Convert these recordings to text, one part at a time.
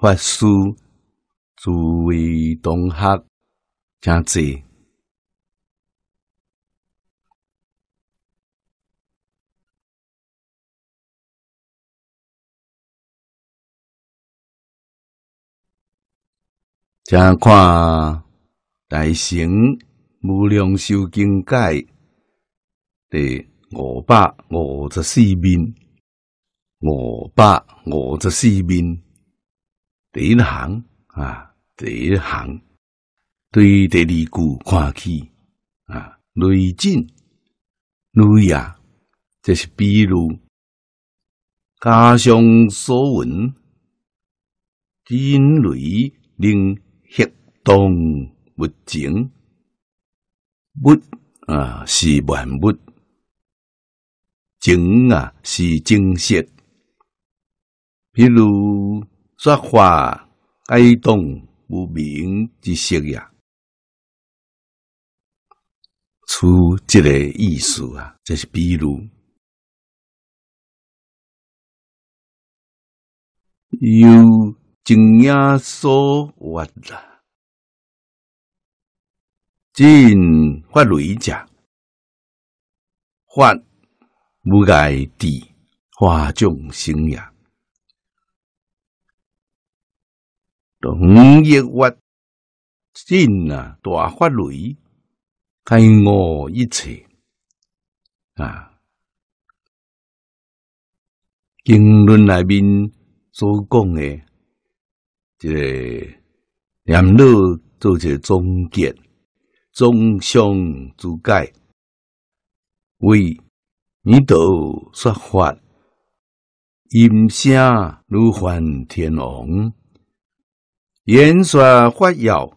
法师，诸位同学，家子，请看大乘无量寿经解第五百五十四面，五百五十四兵。第一行啊，第一行对第二句看起啊，雷震雷呀，这是比如家乡所闻，金雷令血动物静，物啊是万物，惊啊是惊色，比如。说法该动无名之性呀，出这个意思啊，这是比如有惊讶所悟的，进法雷家，换无盖地，化众生呀。同一月，真啊大法雷，开我一切啊！经论内面所讲的，这念罗做个总结，中相诸盖，为弥道说法，音声如幻天王。言说法要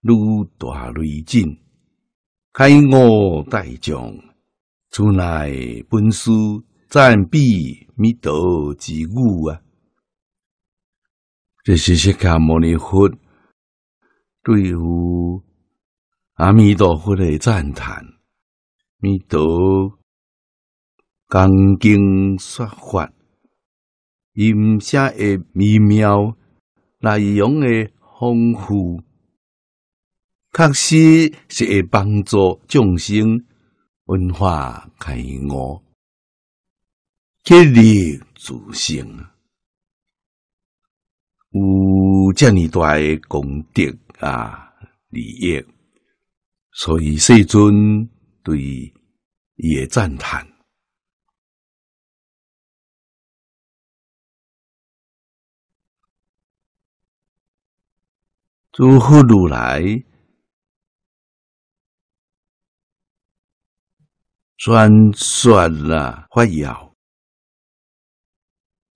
如大雷震，开我大将，出来本书赞比弥陀之语啊！这是释迦牟尼佛对阿弥陀佛的赞叹，弥陀刚经说法，音声的微妙。内容诶丰富，确实是帮助众生文化开悟、激励自信，有遮尔大诶功德啊利益，所以世尊对伊诶赞叹。诸佛如来转转啦，发耀，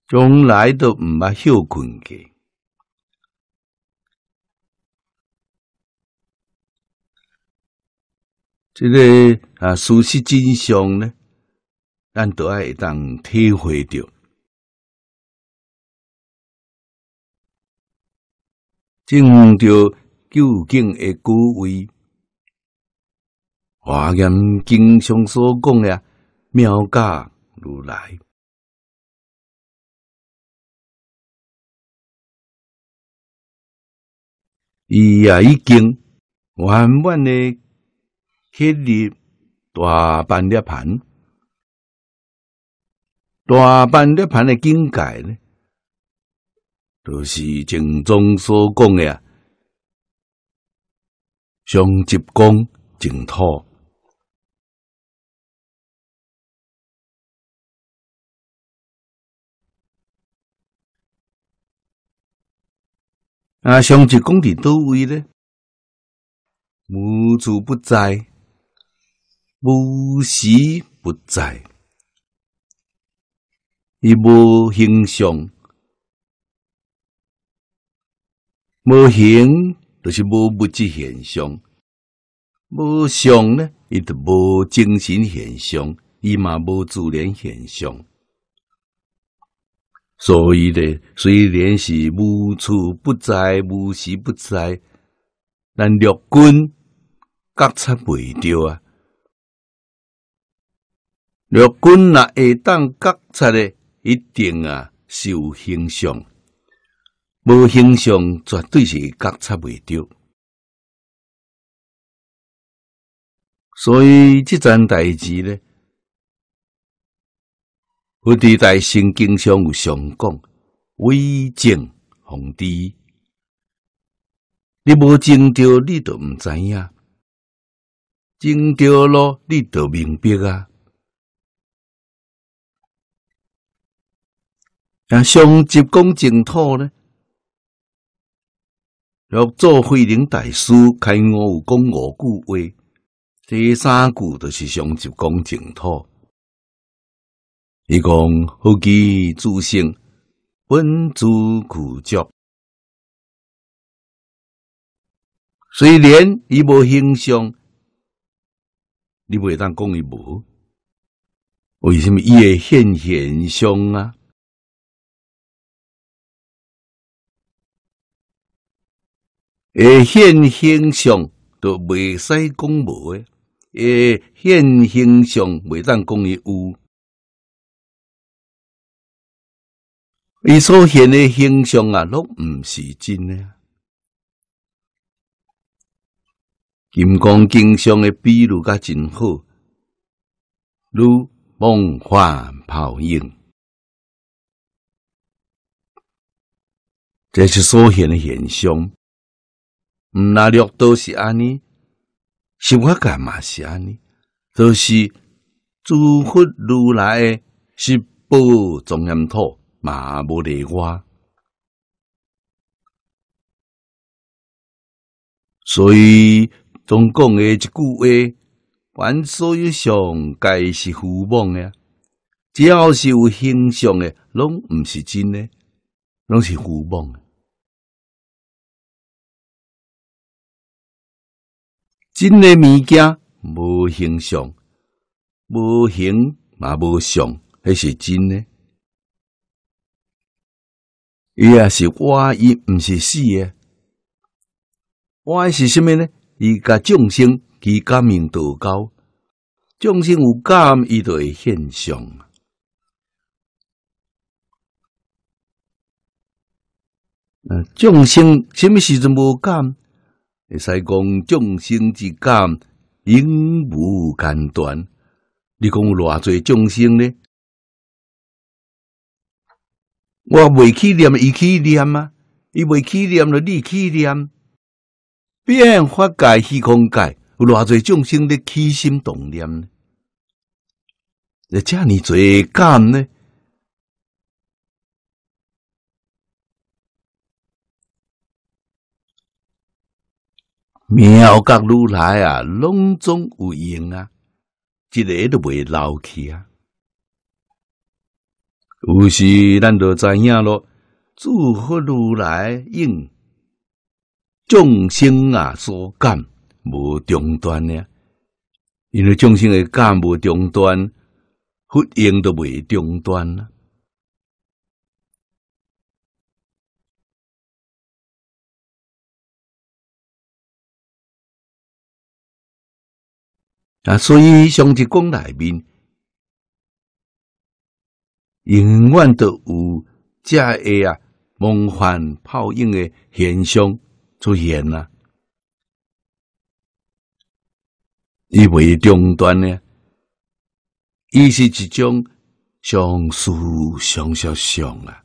从来都毋捌休困过。这个啊，事实真相呢，咱都爱当体会着。正着究竟的古味，华严经上所讲了妙教如来，伊也已经完满的确立大般涅盘，大般涅盘的境界呢？都是正宗所讲的，相即公净土。啊，相即公伫叨位呢，无处不在，无时不在，伊无形象。无形著是无物质现象，无相呢，伊著无精神现象，伊嘛无自然现象。所以呢，虽然是无处不在、无时不在，但六根觉察未着啊！六根若会当觉察咧，一定啊是有形象。无形象，绝对是觉察袂着。所以这桩代志呢，佛地在《圣经常有常讲：未证弘地，你无证着，你都唔知影；证着咯，你都明白啊。啊，上集讲净土呢？若做慧能大师，开悟有讲五句话，第三句就是上集讲净土。伊讲厚积助性，稳足苦足。虽然伊无形象，你袂当讲伊无。为什么伊会现形象啊？诶，现形象都未使讲无诶，诶，现形象未当讲伊有，伊所现诶形象啊，拢毋是真诶。金刚经上诶比喻甲真好，如梦幻泡影，这是所现诶现象。毋那六都是安尼，是我干嘛是安尼？都是诸佛如来，诶，是不种烟土嘛不离我。所以总共诶一句话，凡所有相，皆是浮妄诶。只要是有形象诶，拢毋是真诶，拢是虚妄。真诶物件无形象，无形嘛无相，迄是真诶。伊也是我，伊毋是死诶。我是虾物呢？伊甲众生，伊感应道高，众生有感，伊就会现象。众生什么时阵无感？会使讲众生之感永无间断。你讲有偌侪众生呢？我未去念，伊去念啊！伊未去念了，你去念。变化界虚空界有偌侪众生咧？起心动念呢？遮尔么侪感呢？苗觉愈来啊，隆中有应啊，一个都袂老去啊。有时咱都知影咯，祝福如来应众生啊所感无中断呢。因为众生的感无中断，佛应都袂中断呢。啊，所以，象棋宫内面永远都有这个啊梦幻泡影的现象出现啊。伊为中断呢，伊是一种相思相少相啊。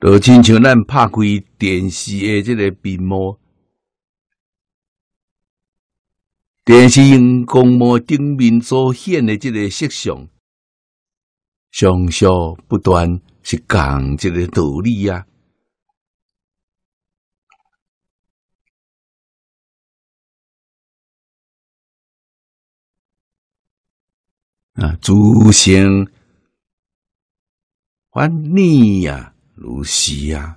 都亲像咱拍开电视的这个屏幕。便是用公墓顶面所显的这个色相，相续不断是讲这个道理啊。啊，诸行还灭呀，如是呀，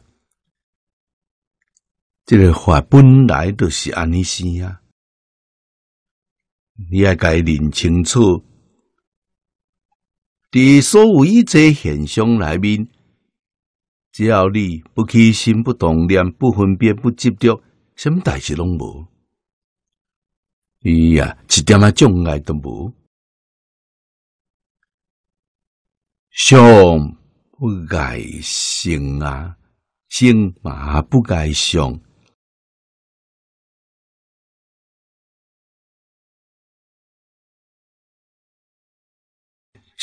这个话本来就是安尼说啊。你也该认清楚，在所有一切现象里面，只要你不起心、不动念、不分别、不执着，什么代志拢无。伊呀，一点啊障碍都无。想不该生啊，生嘛不该生。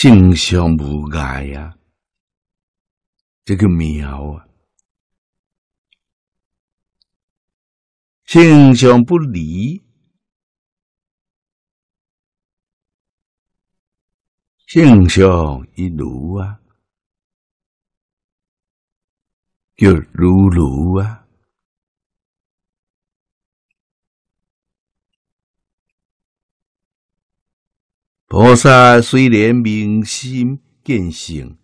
性相无碍呀，这个苗啊，性相不离，性相一如啊，叫如如啊。菩萨虽然明心见性，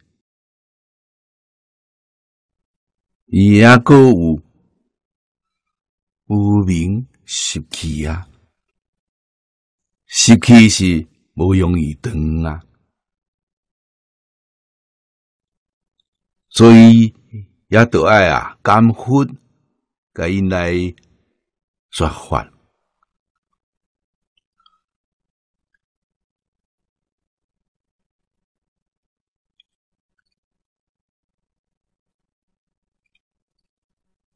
伊也阁有无名习气啊，习气是无容易断啊，所以也得爱啊，功夫甲因来做法。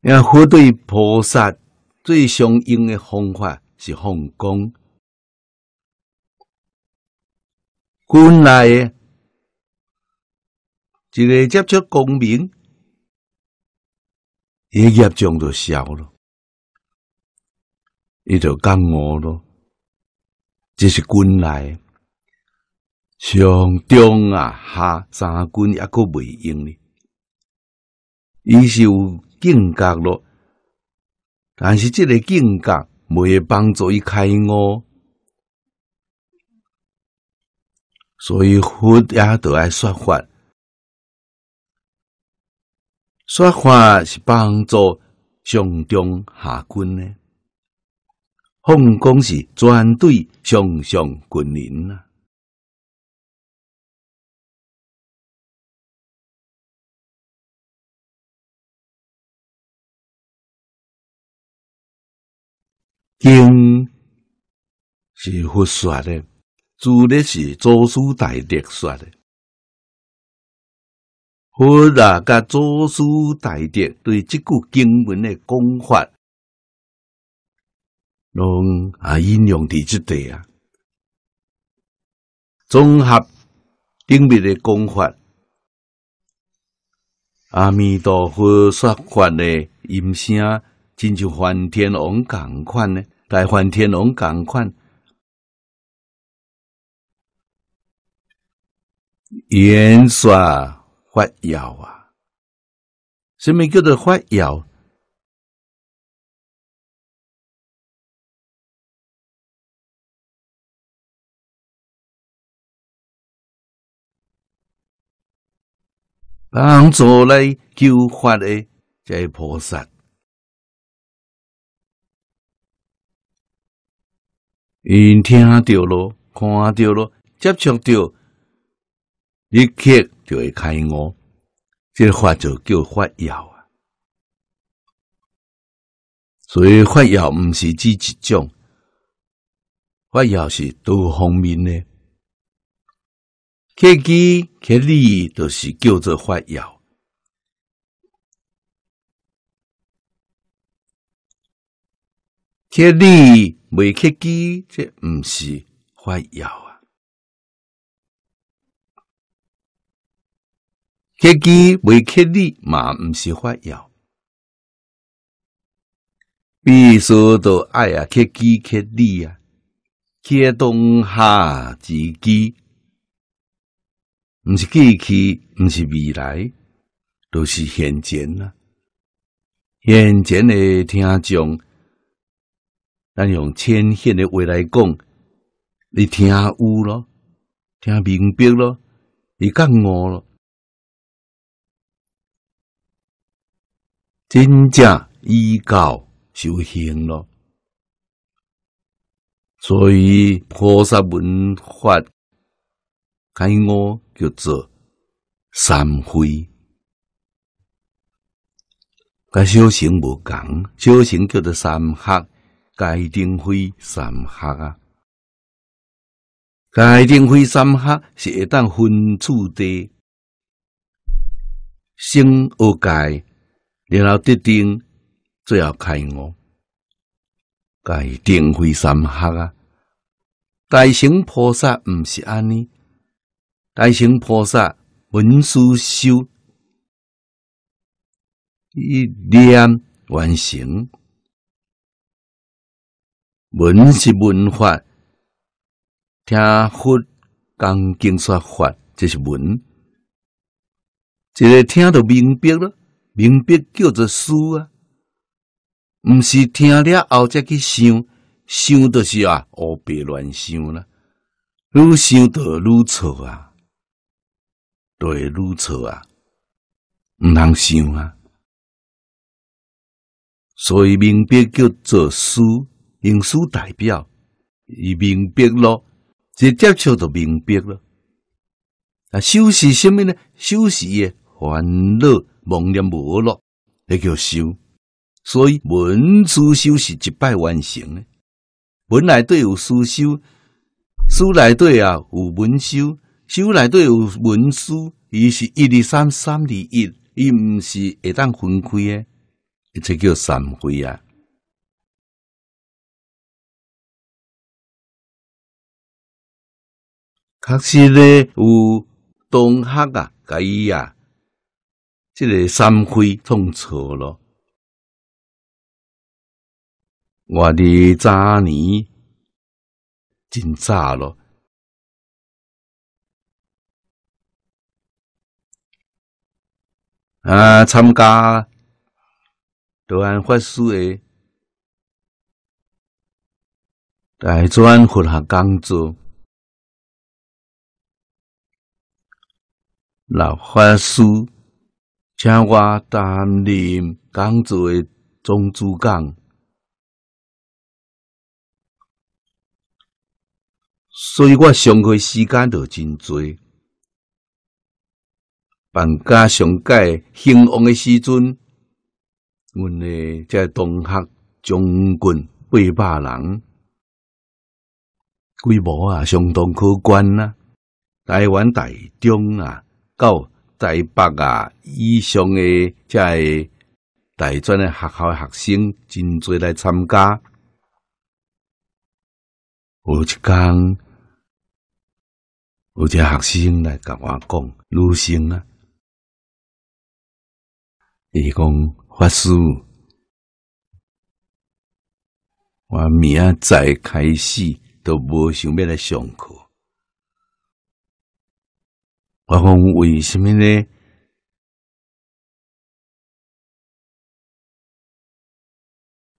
要服对菩萨最相应的方法是奉公。军来一个接触公平，一业障就消了，伊就干活了。这是军来上中啊下三军也可未用呢。伊是。有境界咯，但是这个境界没有帮助伊开悟，所以佛也都爱说法。说法是帮助上中下根呢，弘光是专对上上君人呐。经是佛说的，主的是祖师大德说的。佛啊，甲祖师大德对即句经文的讲法，拢啊引用伫即地啊，综合顶面的讲法，阿弥陀佛说法的音声。真像翻天王同款呢，大翻天王同款，阎帅发妖啊！什么叫做发妖？帮助来救法的，这菩萨。因听到咯，看到咯，接触到立刻就会开悟，这个法就叫法药啊。所以法药毋是只一种，法药是多方面的。克己克利都是叫做法药，克利。未刻字，即毋是发药啊。刻字未刻字嘛，毋是发药。必须都爱啊，刻字刻字啊。刻当下之字，毋是过去，毋是未来，著是现前啊。现前诶听众。咱用浅显的话来讲，你听有咯，听明白咯，你觉悟咯。真正依教修行咯，所以菩萨文法解我叫做三会。甲修行无共，修行叫做三学。该定会三合啊！该定会三合是会当分处地生有界，然后得定，最后开悟。该定会三合啊！大乘菩萨毋是安尼，大乘菩萨闻思修，一念完成。文是文法，听佛讲经说法，这是文。一个听到明白了，明白叫做思啊。毋是听了后再去想，想就是啊，胡别乱想啊。愈想得愈错啊，对愈错啊，唔通想啊。所以明白叫做思。用书代表伊明白咯，这接触就明白咯。啊，修是甚物呢？修是诶，烦恼茫然无咯，迄叫修。所以文书修是一拜完成诶。文内底有书修，书内底啊有文修，修内底有文书，伊是一二三三二一，伊毋是会当分开诶，一叫三会啊。确实咧，有同学啊，甲伊啊，这个三观通错咯。我的早年真早咯，啊，参加台湾法师诶大专佛学工作，老法师，请我担任工作的总主讲，所以我上课时间就真多。放假上届兴旺的时阵，阮们这同学将近八百人，规模啊相当可观啊，台湾大中啊。到台北啊，以上的在大专的学校的学生真多来参加。有一天，有一个学生来甲我讲，女生啊，伊讲法师，我明仔载开始都无想欲来上课。我讲为什么呢？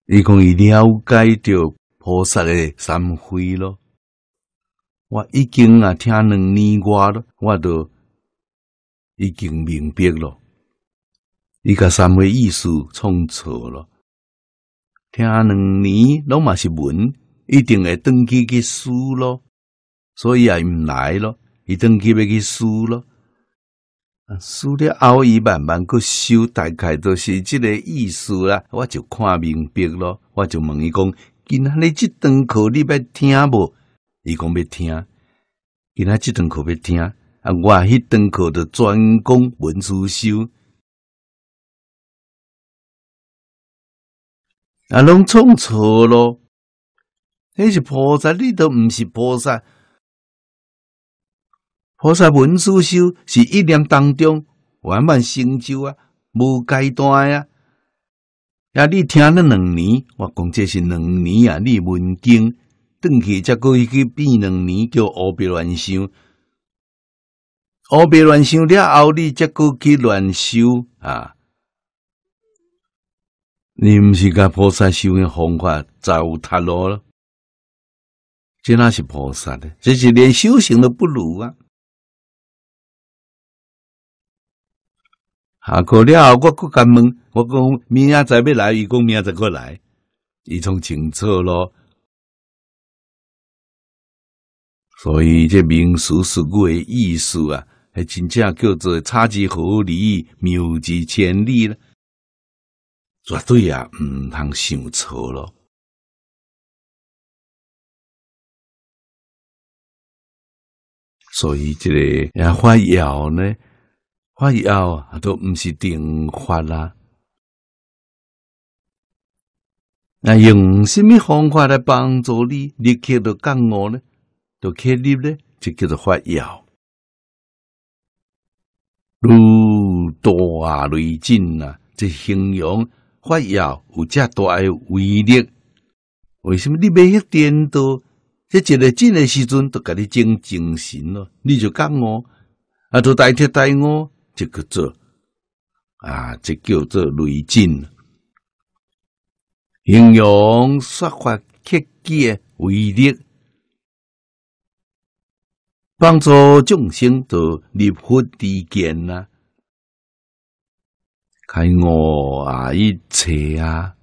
伊讲伊了解着菩萨诶三慧咯，我已经啊听两年我咯，我都已经明白了。伊甲三位意思唱错了，听两年拢嘛是文，一定会登记去书咯，所以也毋来咯。伊堂去要去输咯。输了后伊慢慢去修，大概都是即个意思啦。我就看明白咯，我就问伊讲：，今仔日即堂课你要听无？伊讲要听，今仔即堂课要听。啊，我迄堂课的专攻文书修，啊，拢创错咯，迄是菩萨，你都毋是菩萨。菩萨文殊修是一念当中圆满成就啊，无阶段啊！呀，你听了两年，我讲这是两年啊，你文经顿去，再过一变两年，叫胡别乱修，胡别乱修了，后你再过去乱修啊！你不是跟菩萨修的方法有塌落了？这哪是菩萨的，这是连修行都不如啊！下课了，我搁敢问，我讲明仔载要来，伊讲明仔载过来，伊从清楚咯。所以这民俗是我的意思啊，还真正叫做差之毫厘，谬之千里了，绝对啊，毋通想错咯。所以这个烟花药呢？发药啊，都毋是定法啦。那用什么方法来帮助你立刻就讲我呢？就开立呢，就叫做发药。如大雷震啊，这形容发药有遮大诶威力。为什么你去颠倒？到，一个震诶时阵，都甲你精精神咯？你就讲我啊，就代替代我。这个做啊，这叫做雷震，形容说法结诶威力，帮助众生做立佛之见啊，看我啊，一切啊，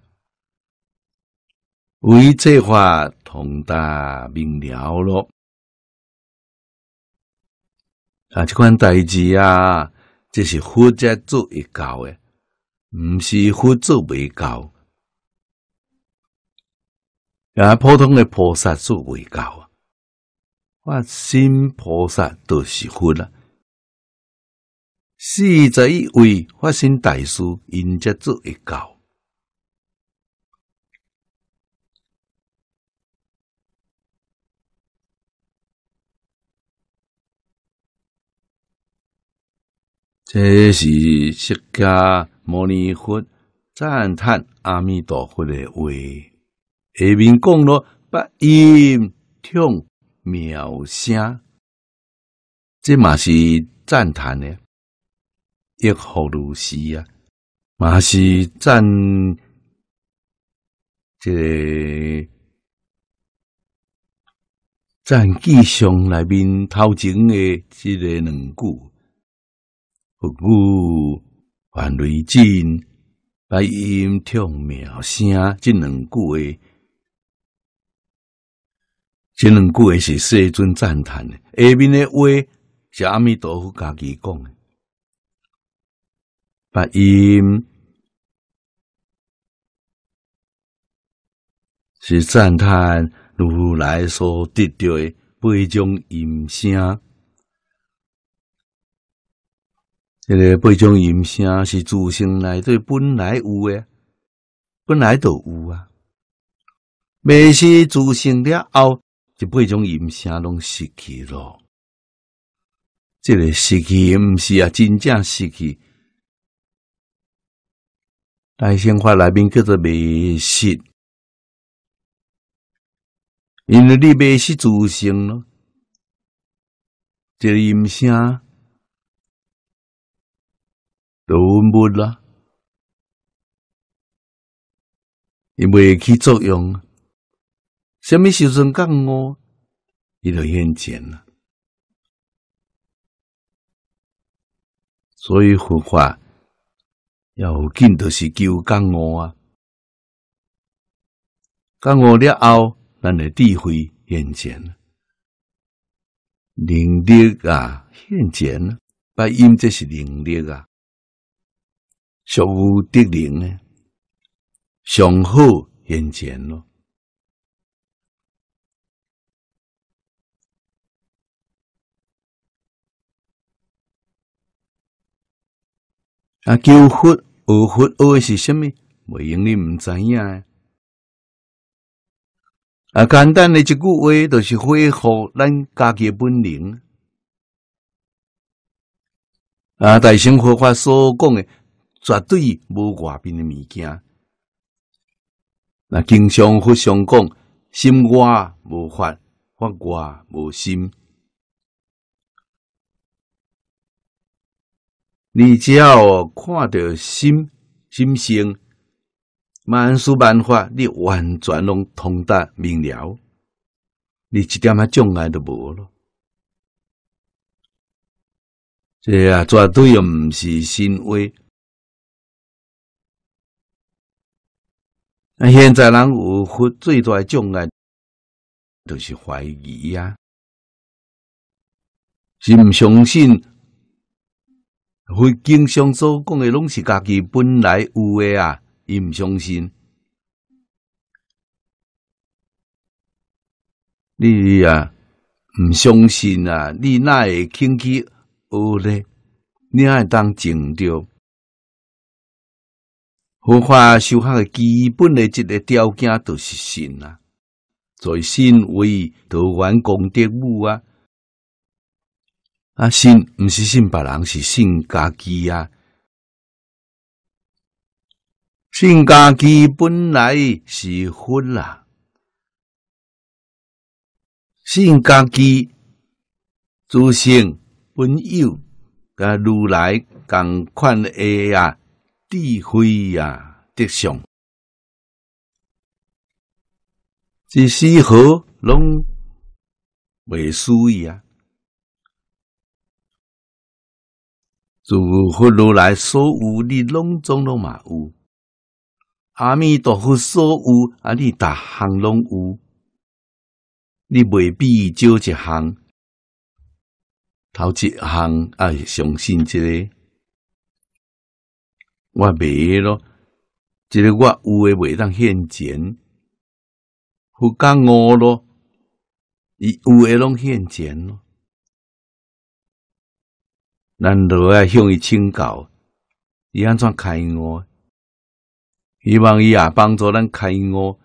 为这话同达明了咯。啊，这款代志啊。这是佛家做一到的，毋是佛做未到。也普通的菩萨做未到啊。发心菩萨都是佛了，四十一位发心大师，因则做一到。这是释迦牟尼佛赞叹阿弥陀佛的话，下面讲了不音听妙声，这嘛是赞叹的，亦复如是啊，嘛是赞，这赞记上内面头前的这个两句。福母环瑞金，百音听妙声，这两句诶，这两句诶是世尊赞叹。下面诶话是阿弥陀佛家己讲。诶，百音是赞叹如来所得到诶悲种音声。这个八种音声是自性内底本来有诶，本来就有啊。未失自性了后，这八种音声拢失去了。这个失去，毋是啊，真正失去。在生活内面叫做未失，因为你未失自性咯，这音声。都无啦，因为起作用，什么时阵讲我，伊就现见啦。所以佛法要紧，都是求讲我啊。讲我了后，咱嘅智慧现见，能力啊现见，不因这是能力啊。俗务得灵呢，上好现前咯。啊，求佛学佛学恶是甚么？袂用你毋知影。啊，简单的一句话，就是恢复咱家己本灵。啊，大乘佛法所讲的。绝对无外边的物件，那经常互相讲心外无法，法外无心。你只要看到心心性，万事万法，你完全拢通达明了，你一点啊障碍都无咯。这啊，绝对毋是心外。那现在人有最大障碍，就是怀疑呀，是毋相信？佛经常所讲的拢是家己本来有的啊，伊毋相信。你啊，毋相信啊，你哪会肯去学呢？你会当情着。佛法修学的基本的一个条件，就是信啊，在信为道源功德母啊。啊，信毋是信别人，是信家己啊。信家己本来是佛啦，信家己，自信、本有，甲如来同款的啊。智慧呀，德相，一丝毫拢未输啊！诸佛如来所有，你拢总拢嘛有。阿弥陀佛所有，啊，你逐行拢有，你未必就一行，头一行爱相信即个。我袂咯，即个我有诶袂当现钱，我干我咯，伊有诶拢现钱咯。咱落来向伊请教，伊安怎开我？希望伊也帮助咱开我，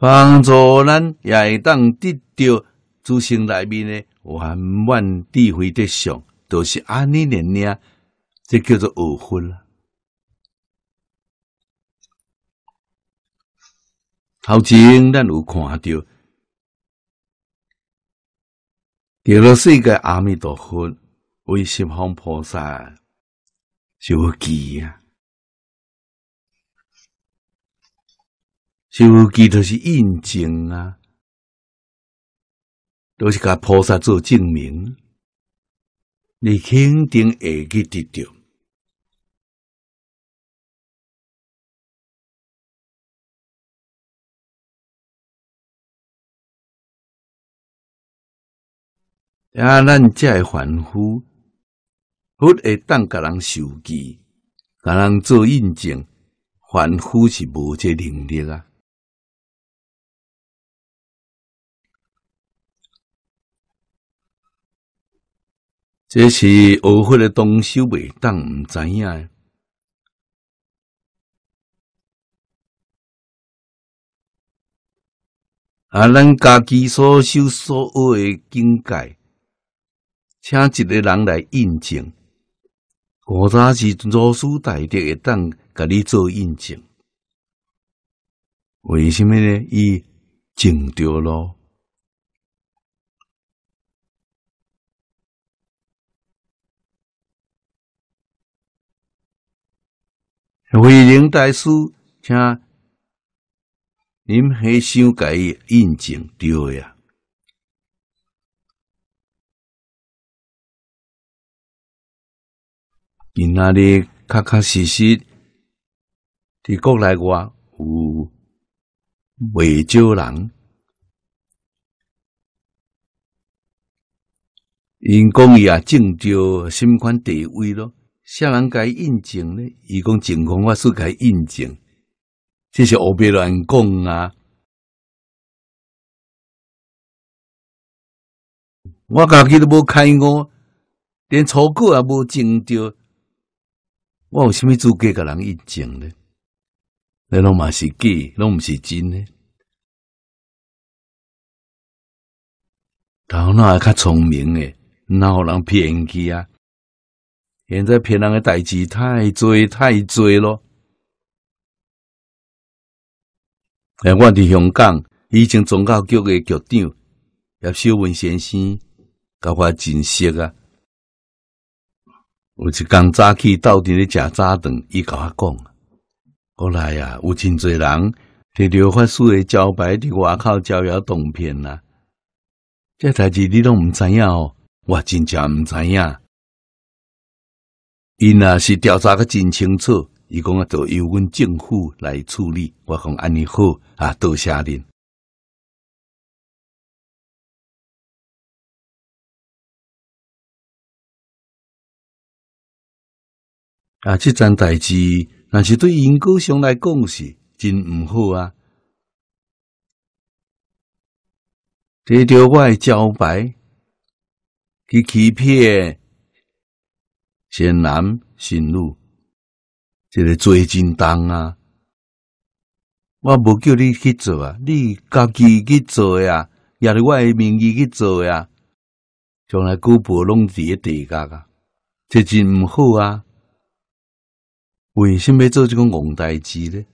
帮助咱也会当得到自信内面诶圆满智慧的上。都是安尼念念，这叫做二婚啦。头经咱有看到，得了世界阿弥陀佛为十方菩萨，修机啊，修机都是印证啊，都是给菩萨做证明。你肯定会去得到。啊！咱遮在凡夫，不会当甲人受记，甲人做印证，凡夫是无这能力啊。这是学会的当修未当，毋知影诶。啊，咱家己所修所悟的境界，请一个人来印证。古早是祖师大德，会当甲你做印证。为什么呢？伊证着咯。慧灵大师，请您还修改印证对呀？今仔日确确实实，伫国内外有未少人，因讲啊，正照新款地位咯。啥人该印证呢？伊讲情况，我是该印证，这是我白乱讲啊！我家己都无开悟，连错过也无证着，我有虾米资格甲人印证呢？那拢嘛是假，拢毋是真呢？头脑较聪明诶，哪有人骗伊啊？现在骗人的代志太多太侪咯。欸，我伫香港，以前宗教局的局长叶秀文先生甲我尽识啊。有一工早起，到底咧食早顿，伊甲我讲。后来啊，有真侪人摕着法师的招牌伫外口招摇撞骗啊。这代志你拢毋知影哦，我真正毋知影。因若是调查个真清楚，伊讲啊，就由阮政府来处理。我讲安尼好啊，多谢恁。啊，即桩代志，若是对因国雄来讲是真毋好啊。这我诶招牌，去欺骗。先男先女，这个做真重啊！我无叫你去做啊，你家己去做啊，也是我诶名义去做啊。将来古婆拢伫己地家啊，这真毋好啊！为什么要做即个戆代志呢？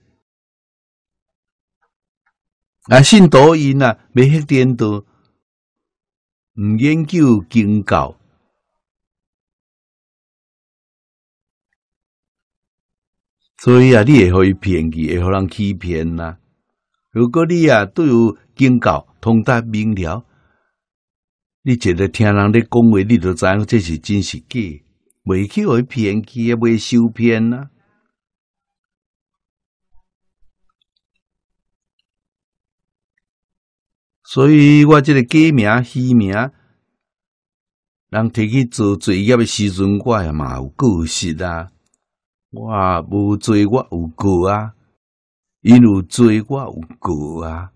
啊，信抖音啊，没迄点倒，毋研究宗教。所以啊，你会互伊骗去，会互人欺骗呐。如果你啊都有警告、通达明了，你一日听人咧讲话，你著知影这是真是假，袂去互伊骗去，也袂受骗呐。所以我即个假名、虚名，人提起做作业的时阵，我也嘛有故事啦。我无罪，我有过啊！因有罪，我有过啊！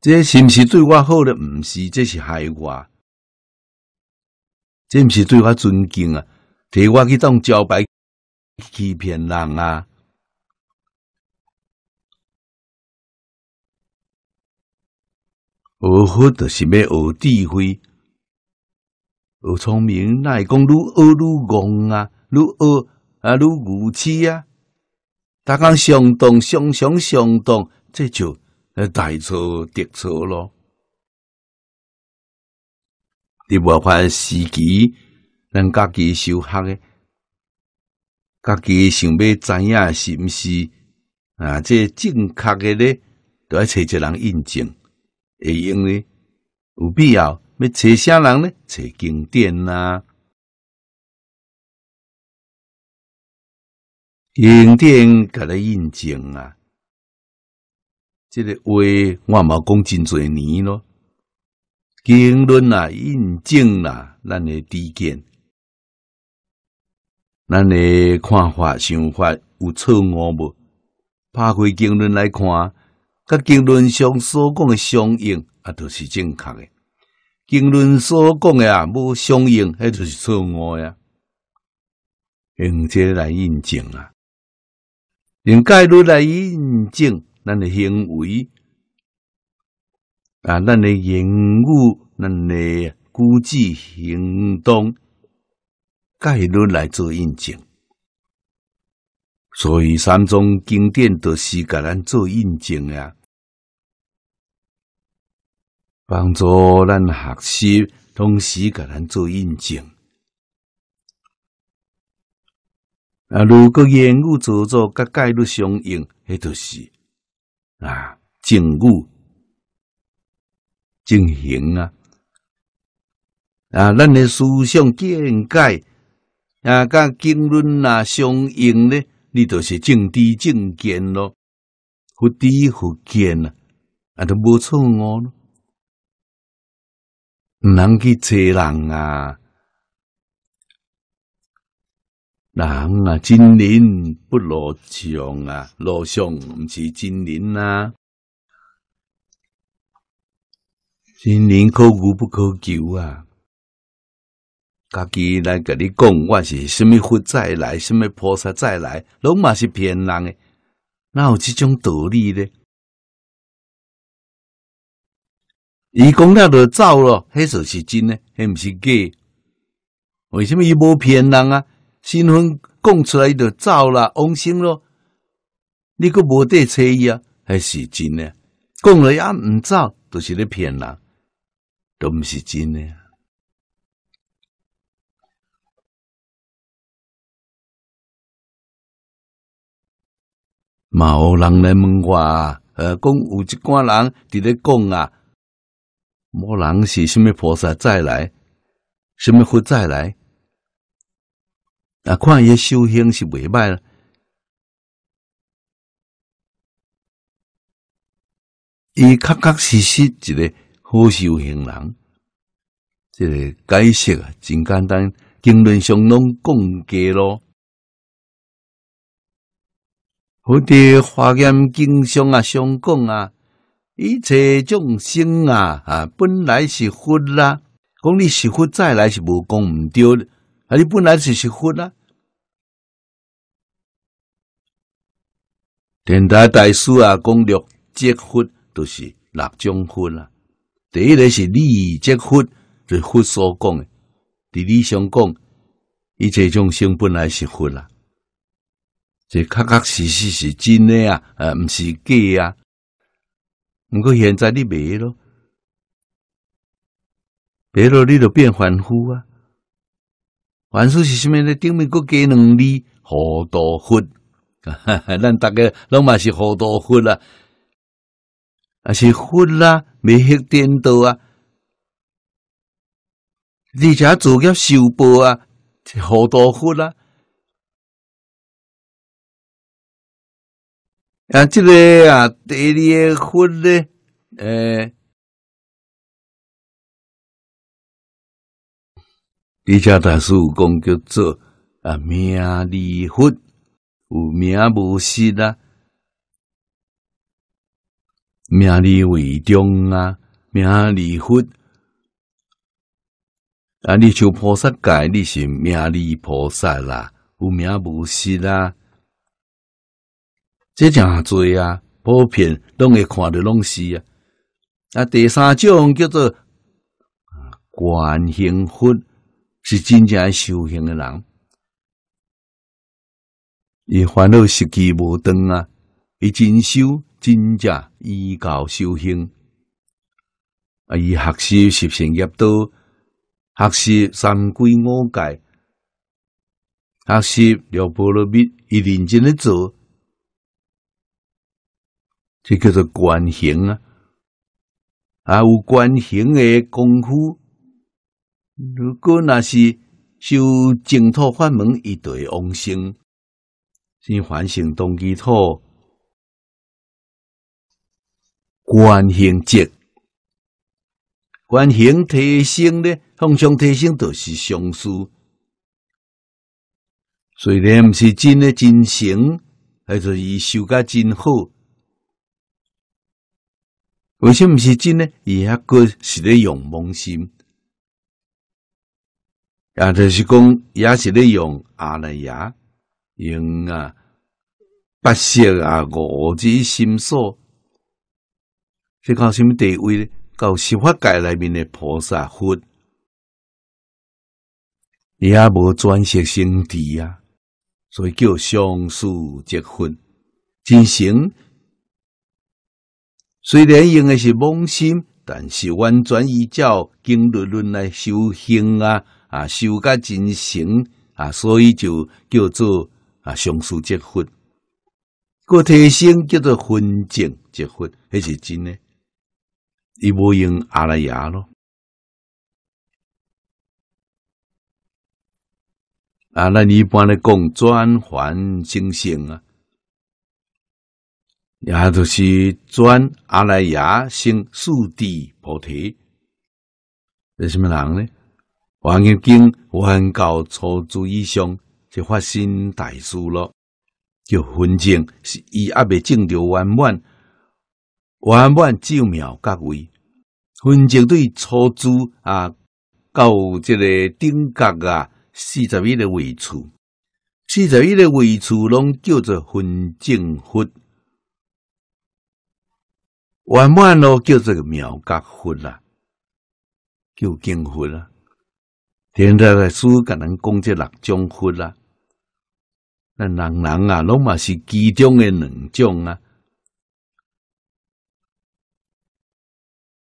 这是不是对我好的？不是，这是害我！这不是对我尊敬啊！替我去当招牌，欺骗人啊！学佛就是要学智慧？好聪明，那会讲愈学愈戆啊，愈学啊愈无耻啊！大家相当相相相当，这就大错特错咯。你无看时机咱家己修学诶，家己想要知影是毋是啊？这正确诶咧，都要找一人印证，会用咧，有必要。要找啥人呢？找经典啊。经典甲来印证啊！这个话我嘛讲真侪年咯。经论啊，印证啦，咱诶理见，咱诶看法想法有错误无？拍开经论来看，甲经论上所讲诶相应啊，都是正确诶。经论所讲的啊，无相应，迄就是错误啊。用这来印证啊，用概率来印证咱的行为啊，咱的言语，咱的估计行动，概率来做印证。所以三种经典都是甲咱做印证啊。帮助咱学习，同时甲咱做印证啊！如果言语做作甲概率相应，迄都是啊，正语、正行啊啊！咱的思想见解啊，甲经论啊相应呢，你就是正知正见咯，佛知佛见啊，都无错误咯。毋通去找人啊！人啊，精灵不罗相啊，路上毋是精灵啊。精灵可遇不可求啊！家己来甲你讲，我是什么佛再来，什么菩萨再来，拢嘛是骗人的，哪有即种道理呢？伊讲了就走了，迄就是真呢，迄毋是假？为什么伊无骗人啊？新闻讲出来就走了，往生咯。你佫无得伊啊？迄是真呢？讲了也毋走，就是咧骗人，都毋是真呢。无人来问我，呃，讲有一寡人伫咧讲啊。无人是甚么菩萨再来，甚么佛再来？啊，看伊修行是未歹啦，伊确确实实一个好修行人。这个解释啊，真简单，经论上拢讲过咯，好滴，法眼经上啊，上讲啊。一切众生啊，啊，本来是佛啦。讲你是佛再来是无讲毋对的，啊，你本来就是佛啦。电台大师啊，讲六劫佛都是六种佛啦。第一个是利益劫佛，是佛所讲的。第二上讲，一切众生本来是佛啦，这确确实实是真的啊，呃，毋是假啊。不过现在你没咯，没咯，你就变凡夫啊！凡夫是虾么呢？顶面个加两字，好多佛。咱逐个拢嘛是好多佛啦，还是佛啦，未吃颠多啊！而且作业受报啊，好多佛啦。啊，这个啊，地诶，福咧，诶，底下大有讲叫做啊，名利福，有名无实啊，名利为中啊，名利福，啊，你像菩萨界，你是名利菩萨啦，有名无实啦。这正侪啊，普遍拢会看着拢是啊。那第三种叫做啊，观行佛，是真正修行的人，伊烦恼时机无当啊，伊真修真正依教修行啊，伊学习十善业道，学习三规五戒，学习六波罗蜜，伊认真诶做。这叫做观行啊！啊，有观行的功夫，如果那是修净土法门，一对往生，先反省动机土，观行捷，观行提升呢？向上提升都是上师，虽然不是真的真行，还是伊修甲真好。为什么是是金呢？也个是咧用蒙心，也就是讲也是咧用阿赖耶、用啊、八色啊、五指心所，是到什么地位？到十法界内面的菩萨伊也无转世成智啊，所以叫相续结婚，真成。虽然用的是妄心，但是完全依照经律论来修行啊啊，修甲真性啊，所以就叫做啊上师结佛，个提升叫做分证结佛，迄是真诶，伊无用阿拉爷咯啊，咱一般咧讲转还真性啊。也就是转阿赖耶成四地菩提，为什么人呢？黄日经元教初祖以上就发生大事了。叫分证，是伊阿未证到圆满，圆满照妙各位分证对初祖啊到这个顶角啊四十一的位置，四十一的位置拢叫做分证佛。圆满咯，叫做妙觉佛啦，叫净佛啦。现在诶，书甲咱讲这六种佛啦，咱人人啊，拢嘛是其中的两种啊。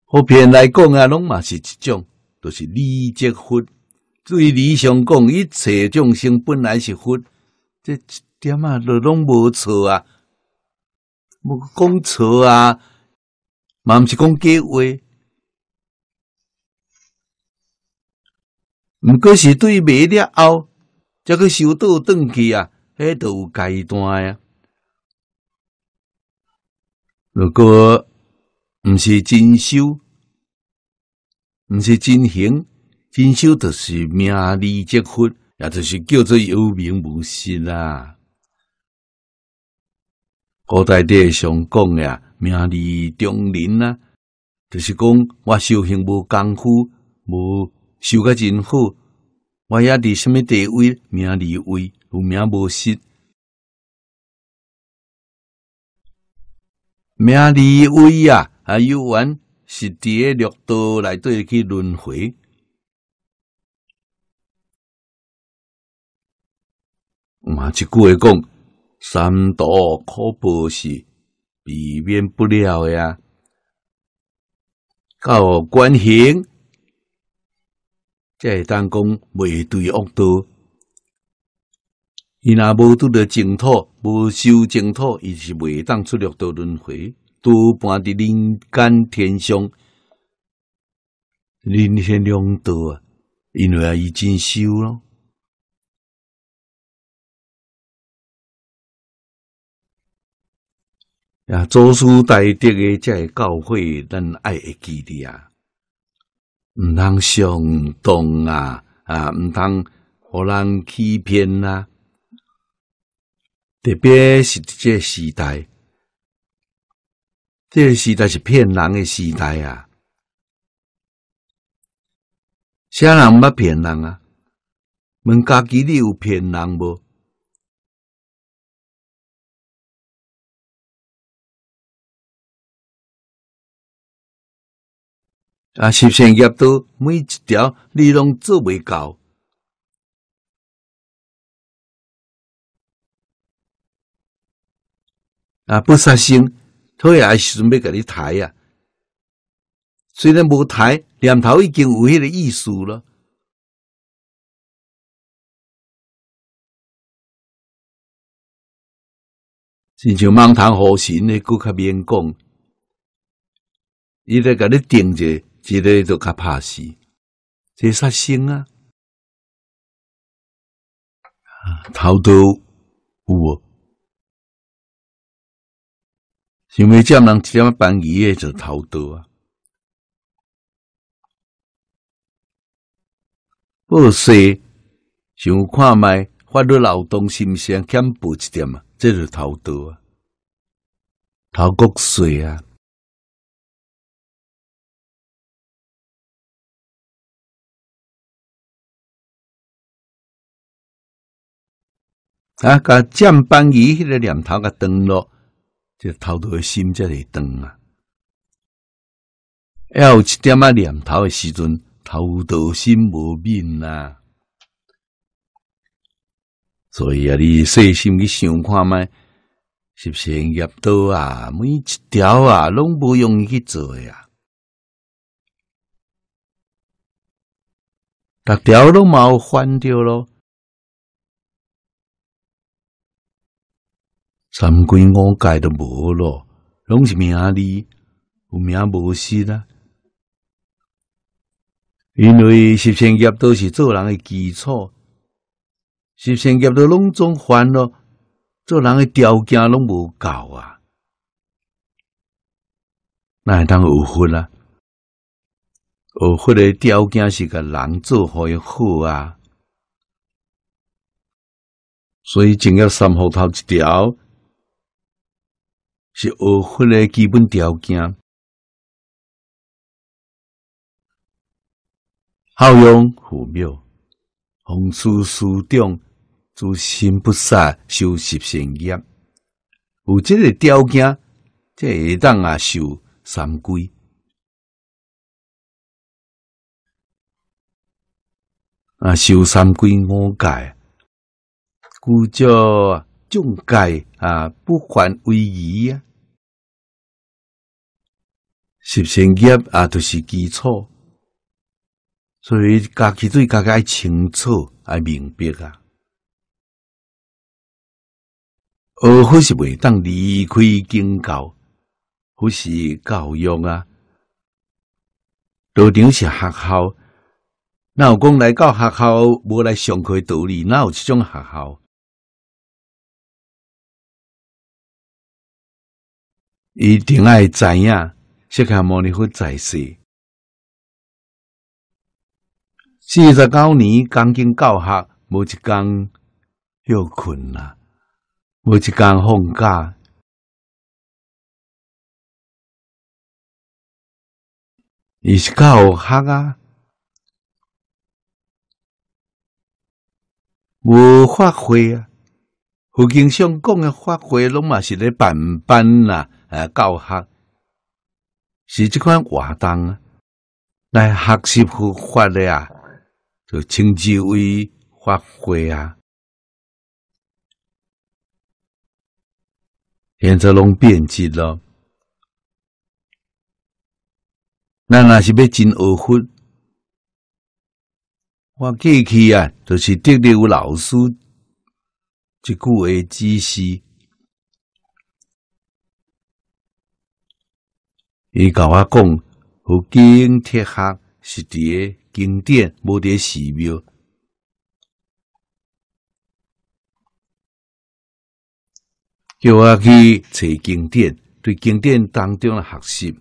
普遍来讲啊，拢嘛是一种，都是利即佛。对理想讲，一切众生本来是即这点啊，都拢无错啊，无讲错啊。嘛，毋是讲假话，毋过是对买了后，则去收倒登记啊，迄都有阶段啊。如果毋是真修，毋是进行，真修著是名利结合，也著是叫做有名无实啦。古代诶上讲呀。名利中人啊，就是讲我修行无功夫，无修个真好，我也伫什么地位，名利位有名无实，名利位啊，还有原是伫诶六道内底去轮回。嘛，即句话讲三道可不是。避免不了呀！靠关才这当讲未对恶道。伊若无拄着净土，无修净土，伊是袂当出六道轮回，都半伫人间天上，人间两道啊！因为啊，伊真修咯。呀，祖师大德的才会教会咱爱记的啊，唔通上当啊啊，唔通互人欺骗啊。特别是这时代，这时代是骗人的时代啊！啥人毋捌骗人啊？问家己，你有骗人无？啊！实现业道每一条你拢做未到。啊，不杀生，他也是准备给你抬啊。虽然无抬，两头已经有迄个意思了。亲像孟谈和神的，佫较免讲，伊在给你定者。即个都较怕死，即杀生啊！啊，偷渡有啊，想要占人，一点便宜的就偷渡啊！不识，想看卖法律漏洞是毋是啊？减补一点啊，即就偷渡啊，偷国税啊。啊！甲占板鱼迄个念头个长落，就偷诶心则里断啊！要有一点仔念头诶时阵，头渡心无变啊。所以啊，你细心去想看麦，是成业多啊，每一条啊，拢无容易去做呀。逐条拢有翻着咯。三规五戒都无咯，拢是名利，有名无实啦。因为十善业都是做人的基础，十善业都拢总犯咯，做人的条件拢无够啊。那会当有福啦？恶佛的条件是个人做还好啊。所以，只要三好头一条。是学佛的基本条件：孝养父母、奉师师长、诸心不杀、修习善业。有这个条件，这当啊修三规。啊，修三规五戒，故叫众戒啊，不还为疑啊。实践业啊，著是基础，所以家己对家己爱清楚、爱明白啊。学好是袂当离开经教，好是教育啊。导场是学校，那有讲来到学校无来上课道理，那有这种学校？伊定爱知影。去看摩尼佛在世。四十九年刚筋教学，无一天又困啦，无一天放假。你是教学啊？无发挥啊！胡经香讲的发挥，拢嘛是咧办班啦，啊教学。是即款活动啊，来学习和发的啊，就称之为发挥啊。现泽龙辩解咯，那若是要真学佛，我过去啊，就是得有老师一句话指示。伊甲我讲，佛经典学是伫个经典无得寺庙。叫我去找经典，对经典当中的学习，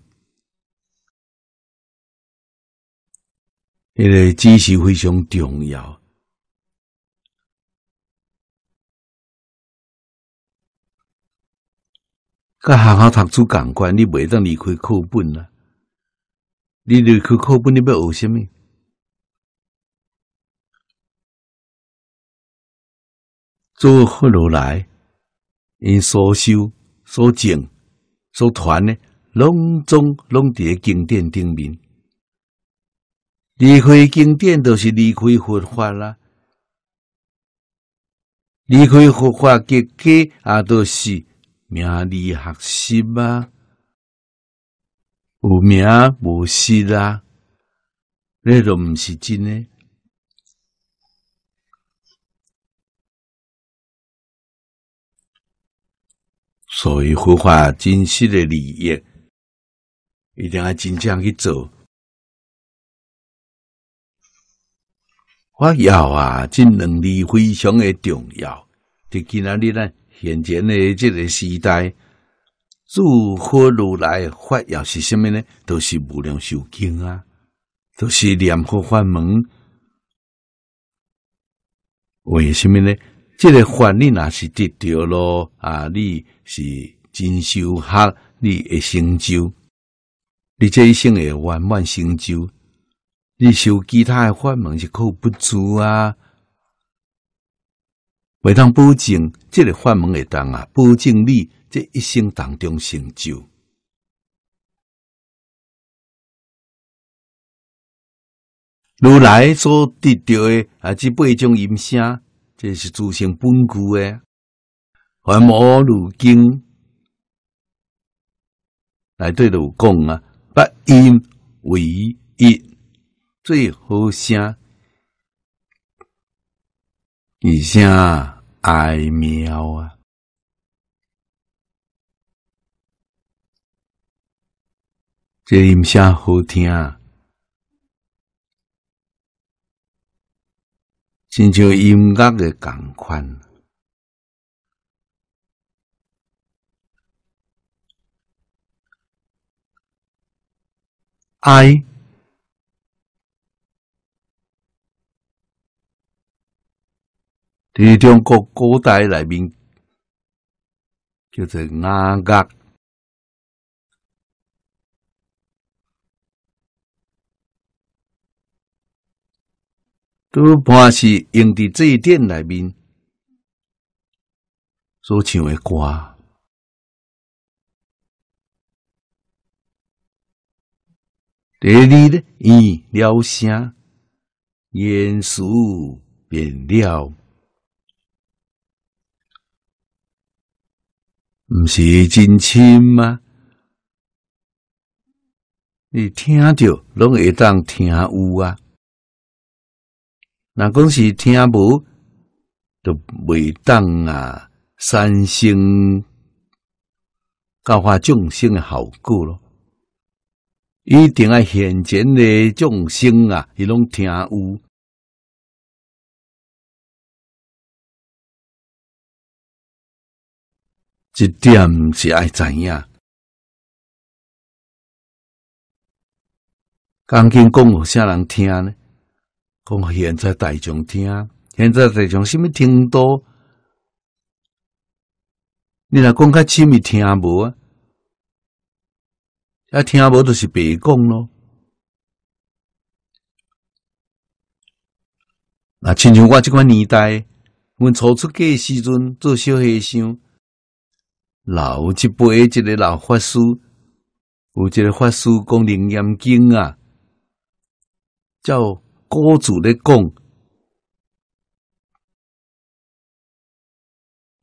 迄个知识非常重要。甲学校读书共款，你袂当离开课本啦。你离开课本，你要学什么？做佛罗来，因所修、所证、所传呢，拢总拢伫经典顶面。离开经典，就是离开佛法啦。离开佛法，结果啊都是。名利学习啊，有名无实啊，那都毋是真诶。所以佛法真实的礼益，一定要真正去做。我要啊，这能力非常的重要。今仔日咱。现前的即个时代，诸佛如来发要是什么呢？都是无量寿经啊，都是念佛法门。为什么呢？这个法你若是得着咯啊！你是真修，哈，你会成就，你这一生会圆满成就，你修其他的法门是靠不住啊。未当保证，即个法门会当啊，保证你这一生当中成就。如来所得到的啊，即八种音声，这是诸性本具的。《梵摩如经》来对汝讲啊，八音唯一，最好声，一声哀苗啊！这音响好听？亲像音乐的同款哀。中国古代内面，就是哪格，多半是用伫这一点内面所唱的歌。第二的音了声，言肃变了。毋是真亲吗？你听着拢会当听有啊，若讲是听无都袂当啊，三声教化众生诶，效果咯，一定啊现前的众生啊，伊拢听有。一点是爱知影，赶紧讲互啥人听呢？讲互现在大众听，现在大众甚么听多？你若讲较深，咪听无啊？啊，听无就是白讲咯。那亲像我即款年代，阮初出家时阵做小和尚。老一辈一个老法师，有一个法师讲《楞严经》啊，叫郭祖咧讲，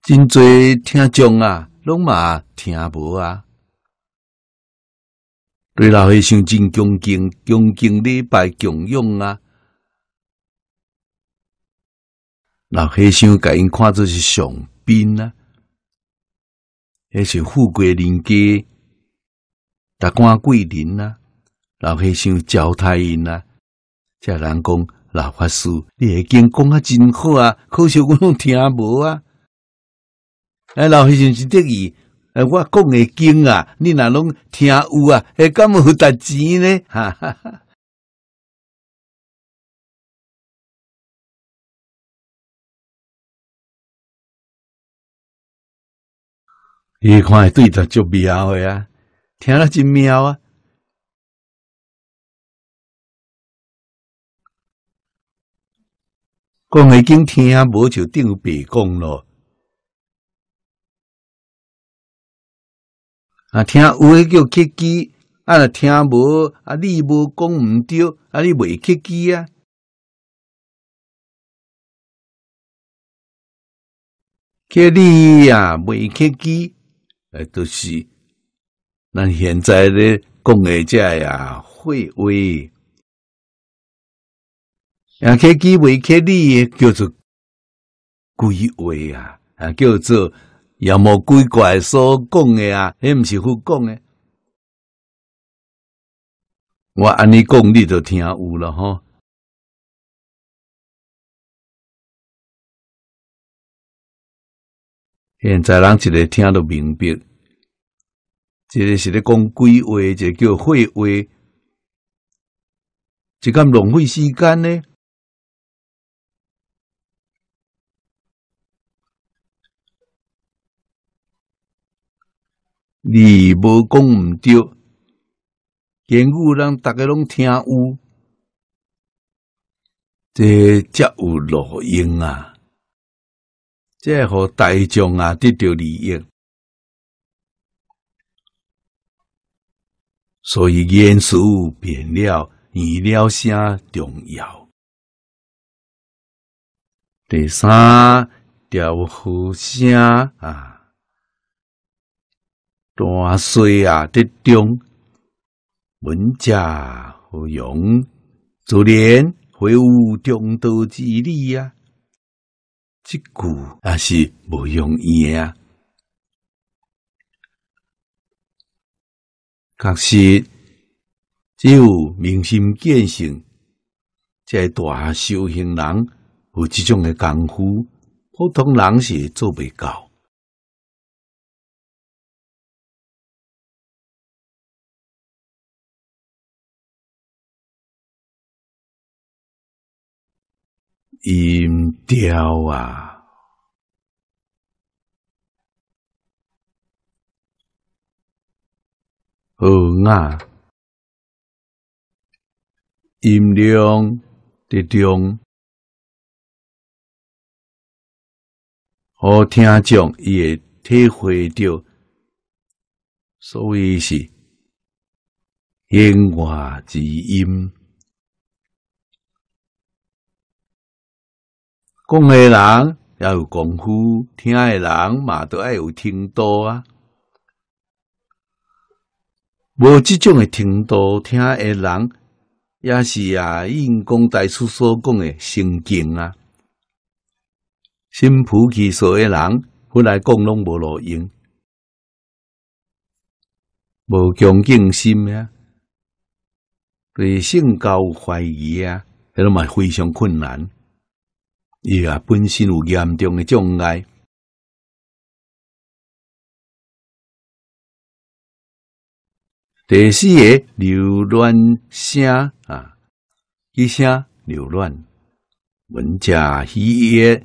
真侪听众啊，拢嘛听无啊。对老和尚真恭敬恭敬礼拜敬仰啊，老和尚甲因看作是上宾啊。还是富贵人家，达官贵人啊，老和尚招太因啊，遮人讲老法师，你经讲啊真好啊，可惜我拢听无啊。哎，老和尚是得意，哎，我讲的经啊，你若拢听有啊，还敢有值钱呢，哈哈哈。伊看对得足妙诶啊，听得真妙啊！讲已经听无就等于白讲咯。啊，听有诶叫客机，啊，听无啊，你无讲毋对，啊，你袂客机啊，客理啊，袂客机。哎，都是。咱现在咧讲诶，这呀，会为，啊，克基维克利叫做鬼话啊，啊，叫做要么鬼怪所讲诶啊，迄毋是胡讲诶。我安尼讲，你都听有了吼。现在人一个听都明白，一个是在讲鬼话，一个叫废话，一干浪费时间呢。你无讲唔对，言语人大家拢听有，这才有落音啊。这和大众啊得到利益，所以言说变了，变了甚重要。第三调和声啊，大水啊得中，文家和勇，自然会无众多之理啊。即句也是无容易啊！确实，只有明心见性，即大修行人有即种诶功夫，普通人是做未到。音调啊，和啊，音量的中，好听讲也体会到，所以是意外之音。讲诶人要有功夫，听诶人嘛都爱有听度啊。无即种诶听度，听诶人也是啊，因公大师所讲诶心境啊。新菩提所诶人，本来讲拢无路用，无恭敬心啊，对性教怀疑啊，拢嘛非常困难。伊啊，本身有严重诶障碍。第四个流乱声啊，一声流乱，文家喜悦，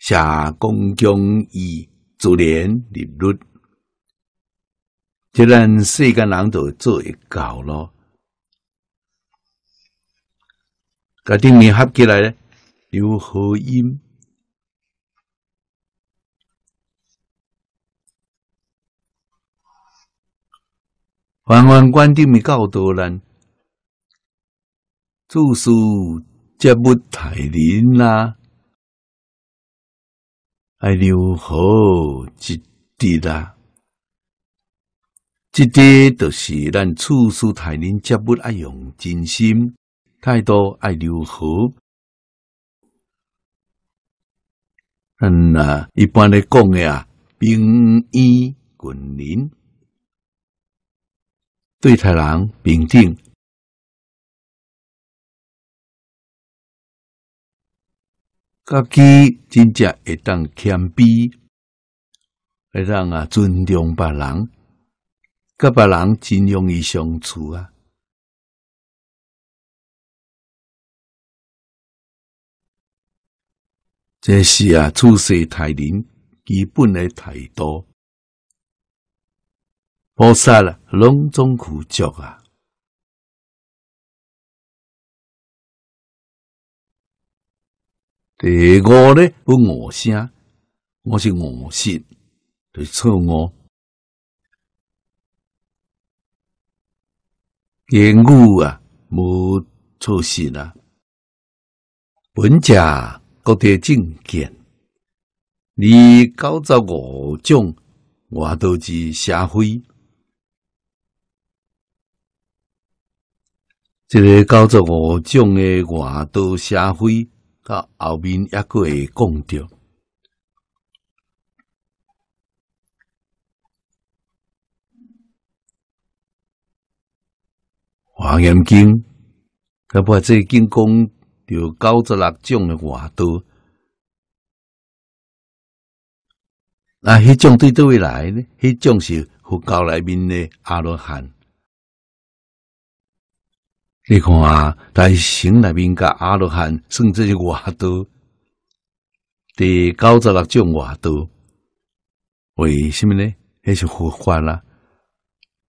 下公将以足然立律，即咱世间人都做会到咯。甲丁面合起来咧？留河音，还还关定咪教导咱住宿接不太灵啦，爱留河一滴啦，一滴都是咱处宿太灵，接不爱用真心，态度爱留河。嗯啊，一般来讲呀，啊，平易近人，对他人平定，家己真正会当谦卑，会当啊尊重别人，甲别人真容易相处啊。这是啊，处世太人基本的太多，菩萨啊，隆中枯竹啊。这个呢，我饿心，我是饿心，对错我。言语啊，无错事啦，本家。各地境界，你九十五种我都之社会。这个九十五种的，我都社会到后面一会讲到。华严经，他把这经讲。就九十六种的外多，那迄种对对未来呢？迄种是佛教内面的阿罗汉。你看啊，在城内面个阿罗汉算这是华多，第九十六种华多，为什么呢？那是佛法啦，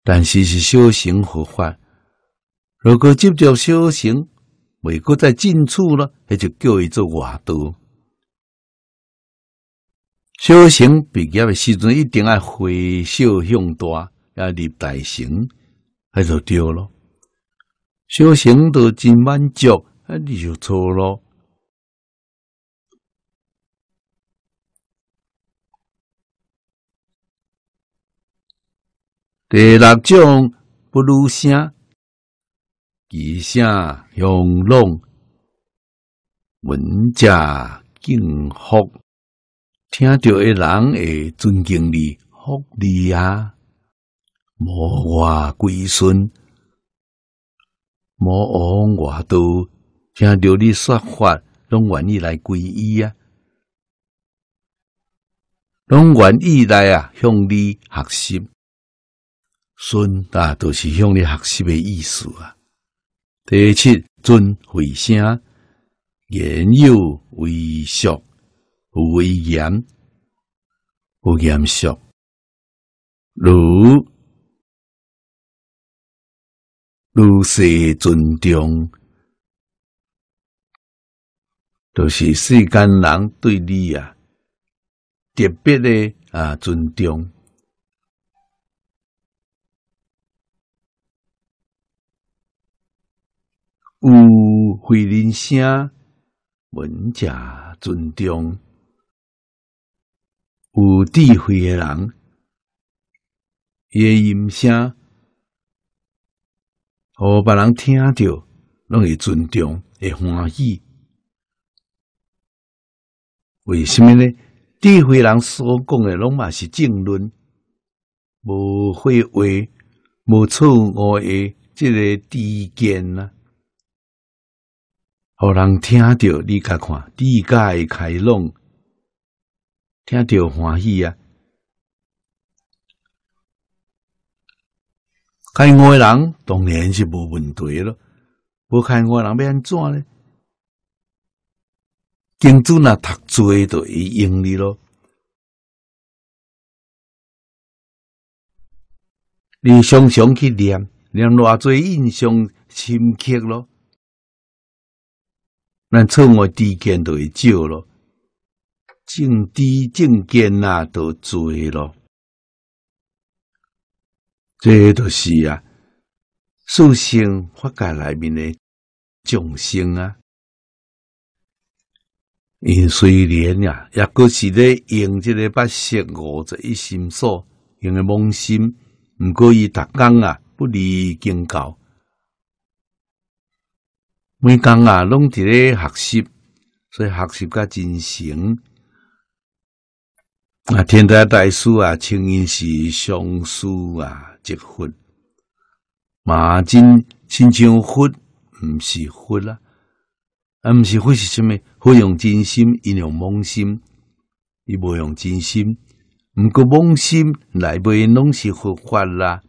但是是修行佛法。如果执着修行，未搁在进厝了，那就叫伊做外道。小行毕业的时阵，一定爱回小向大，要立大行，那就对了。小行都真晚啊，你就错咯。第六种不如声。一声雄隆，闻家敬福，听着的人会尊敬你、服你啊！莫话归顺，莫枉我道，听着你说法，拢愿意来皈依啊！拢愿意来啊，向你学习。孙著都是向你学习的意思啊！第七，尊回声言有为说，为言，为言俗。如如是尊重，就是世间人对你啊，特别的啊尊重。有会人声，文家尊重；有智慧的人，伊的音声，互别人听着拢会尊重会欢喜？为什么呢？智慧人所讲的，拢嘛是正论，无废话，无错误诶，即个第见啊。互人听着，你较看，自家开朗，听着欢喜啊！开诶人当然是无问题咯，无开诶人要安怎呢？经主读他最会用你咯。你常常去念，念偌侪印象深刻咯。咱错外低见会少咯，正低正见啊，都多咯，这都是啊，四圣法界内面的众生啊。因虽然呀，也阁是咧用这个八舌、五十一心所用的妄心，不过伊逐工啊，不离经教。每工啊，拢伫咧学习，所以学习甲真诚。啊！天台大师啊，清音是相师啊，即份马真亲像佛，毋是佛啦，啊毋是佛是啥物？佛用真心，因用妄心，伊无用真心。毋过妄心，来未拢是佛法啦。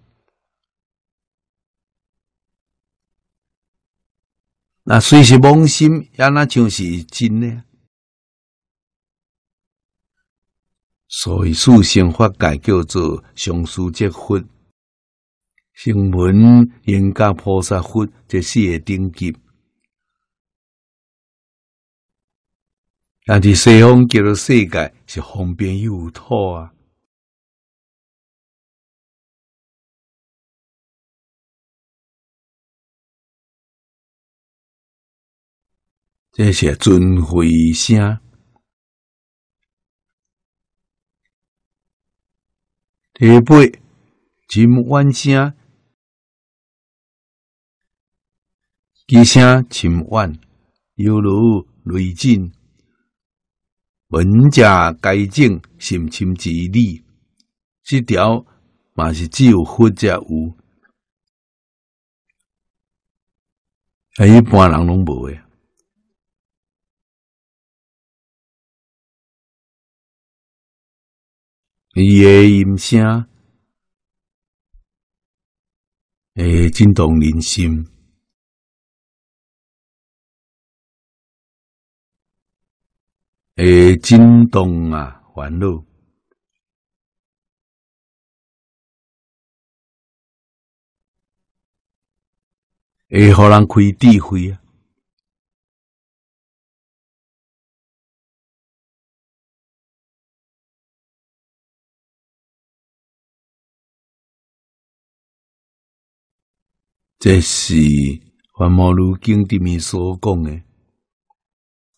那虽是妄心，也那像是真嘞。所以四性法界叫做上师劫佛、成文、应加菩萨佛，这是个顶级。但是西方极乐世界是方便又土啊。这是尊回声，第八金弯声，其声清万，犹如雷震，文者改正，心清之理，这条嘛是只有佛家有，啊，一般人拢无诶。伊诶音声会震动人心，会震动啊，烦恼。会互人开智慧啊。这是梵摩卢经里面所讲的，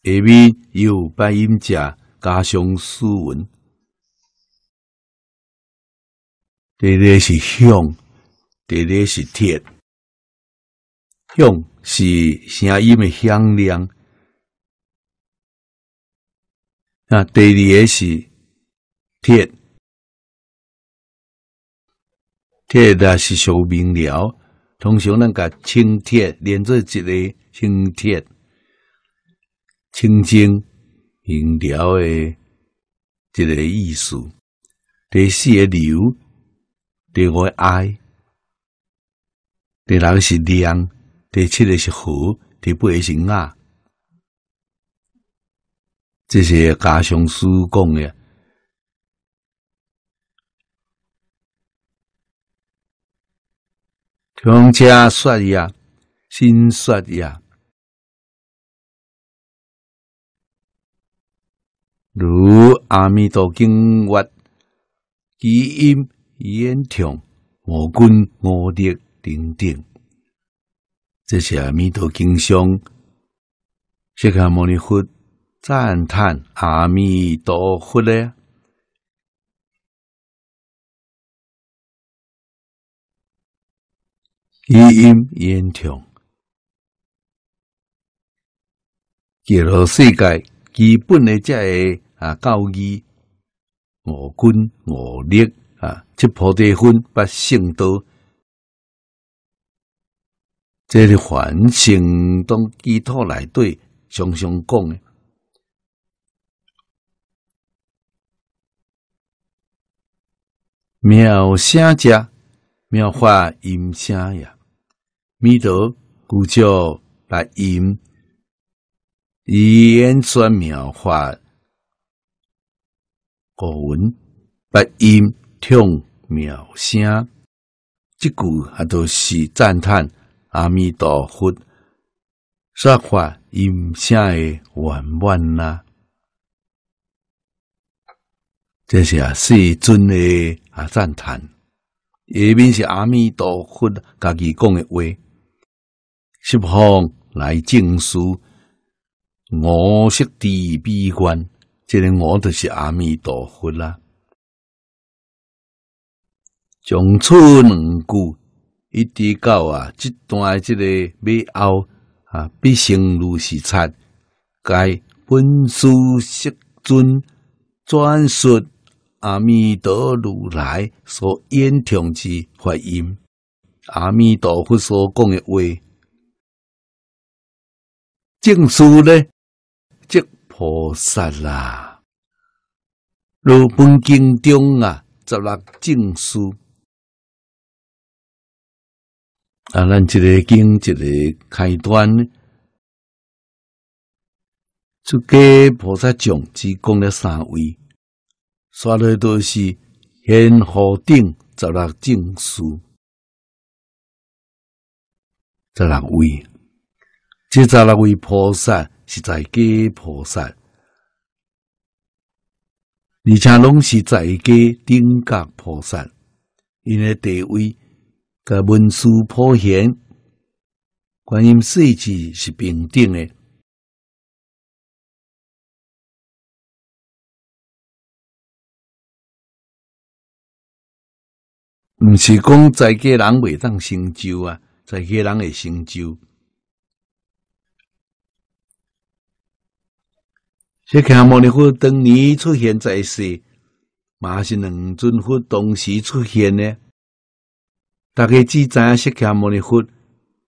下面有八音者加上四文。第个是响，第二是铁。响是声音的响亮，啊，第二个是铁，铁它是小明了。通常咱甲清铁连做一个清铁、清金、银条的一个意思。第四个牛，第五个 I，第六个是亮，第七个是河，第八个是牙。这些家乡书讲的。穷家刷牙，新刷牙。如阿弥陀经曰：极音演畅，摩君摩利等等，这些阿弥陀经上，释迦牟尼佛赞叹阿弥陀佛嘞？语音延长，结合世界基本的这个啊，交义，恶军、恶力啊，这菩提分八圣多，这是凡省当基础来对，常常讲的。妙声家，妙化音声呀。弥陀古叫八音，语言专妙法，古文，八音通妙声。即句啊都是赞叹阿弥陀佛说法音声的圆满啦。这是啊，世尊的啊赞叹，下面是阿弥陀佛家己讲的话。十方来证书，我色地闭关，这个我就是阿弥陀佛啦。从初两句一直到啊这段这个尾后啊，必成如是刹，该本师释尊转述阿弥陀如来所言 t 之发音，阿弥陀佛所讲的话。正书呢？即菩萨啦，如本经中啊，十六正书啊，咱一个经一个开端，出家菩萨讲，只讲了三位，说的都是《先护定》十六正书，十六位。这十六位菩萨是在家菩萨，而且拢是在家顶格菩萨，因的地位、甲文殊普贤、观音世迹是平等的。唔是讲在家人未当成就啊，在家人会成就。这伽摩尼佛当年出现在世，马是两尊佛同时出现呢。大家记在，释迦牟尼佛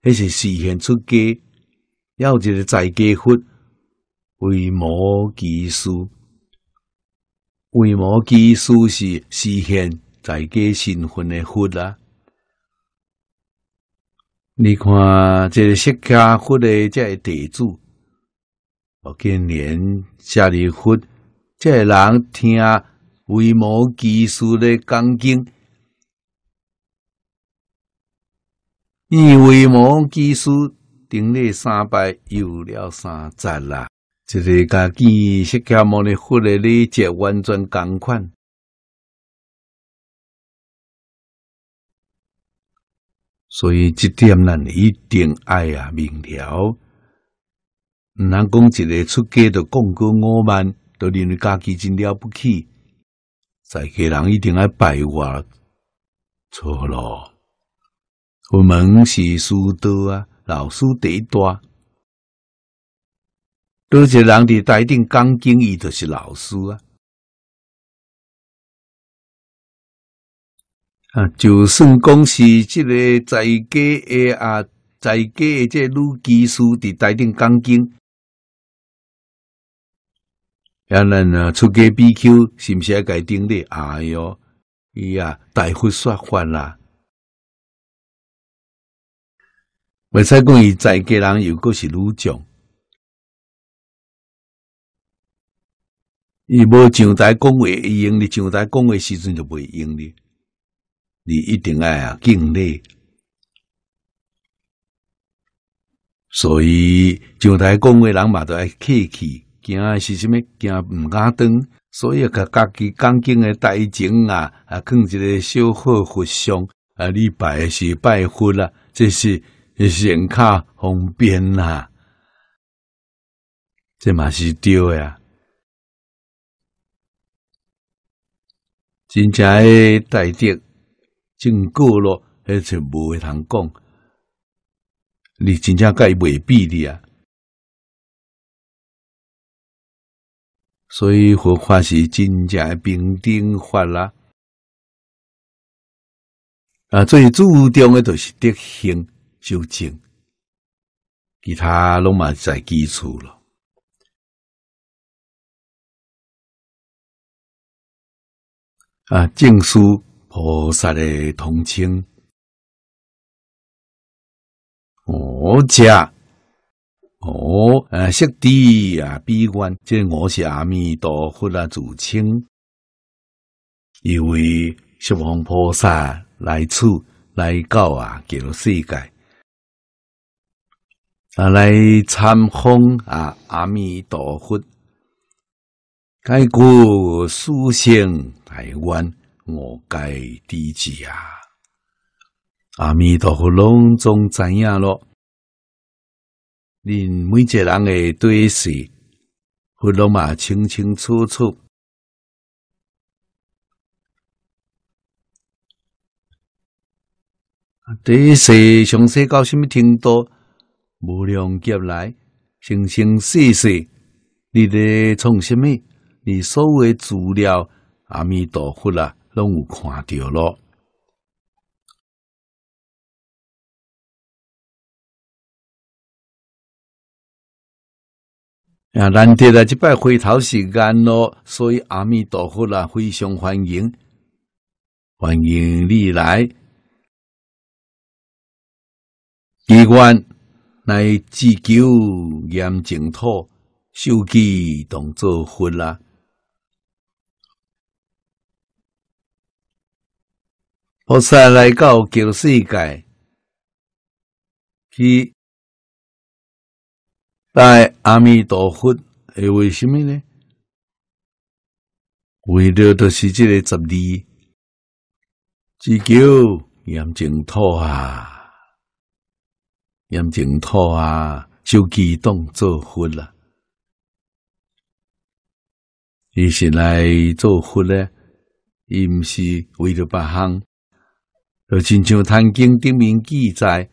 迄是实现出家，有一个在家佛为摩尼师。为摩尼师是实现在家身份的佛啦。你看，这释迦佛的这个地主。我今年家里富，这人听为某技术的讲经，与为某技术顶礼三拜，有了三赞啦。这个家己是甲某咧佛的，咧则完全共款。所以这点咱一定爱啊，明了。毋通讲，一个出家的供过五万，都认为家己真了不起。在家人一定爱败我，错咯。我们是书多啊，老师第一大。多些人伫台顶讲经，伊就是老师啊。啊，就算讲是即个在家的啊，在家的个女技师伫台顶讲经。亚南啊，出家 BQ 是不是该定的哎哟，伊啊，大呼说翻啦！未使讲伊在家人又果是女将，伊无上台讲话，伊用的上台讲话时阵就袂用的，你一定爱啊敬礼。所以上台讲话人嘛都爱客气。惊的是什么？惊毋敢当，所以甲家己恭敬诶代志啊，啊，放一个小佛佛像啊，礼拜是拜佛啦，这是显卡方便啦，这嘛是诶啊。真正诶，大德，真久咯，迄就无会通讲，你真正甲伊袂比的啊！所以佛法是真正的平等法啦，啊，最注重的就是德行、修证，其他拢嘛在基础了。啊，净书菩萨的同情，无价。哦，呃，色地啊，闭关，这我是阿弥陀佛啊，主清，因为十方菩萨来处来教啊，给了世界，啊来参访啊，阿弥陀佛，该过四圣台湾，我该弟子啊，阿弥陀佛隆重赞扬了。令每一个人的对事，和拢马清清楚楚。对事详细到什么程多，无量劫来生生世世，你咧创什么？你所的资料，阿弥陀佛啦，拢有看到咯。啊！难得啊！这摆回头时间咯，所以阿弥陀佛啦，非常欢迎，欢迎你来。机关乃自救严净土，修机同作佛啦。菩萨来到旧世界，去拜阿弥陀佛，诶，为虾米呢？为着就是这个十二，只叫严净土啊，严净土啊，就激动作佛啦。伊是来做佛咧，伊毋是为着别项，就亲像《坛经》顶面记载，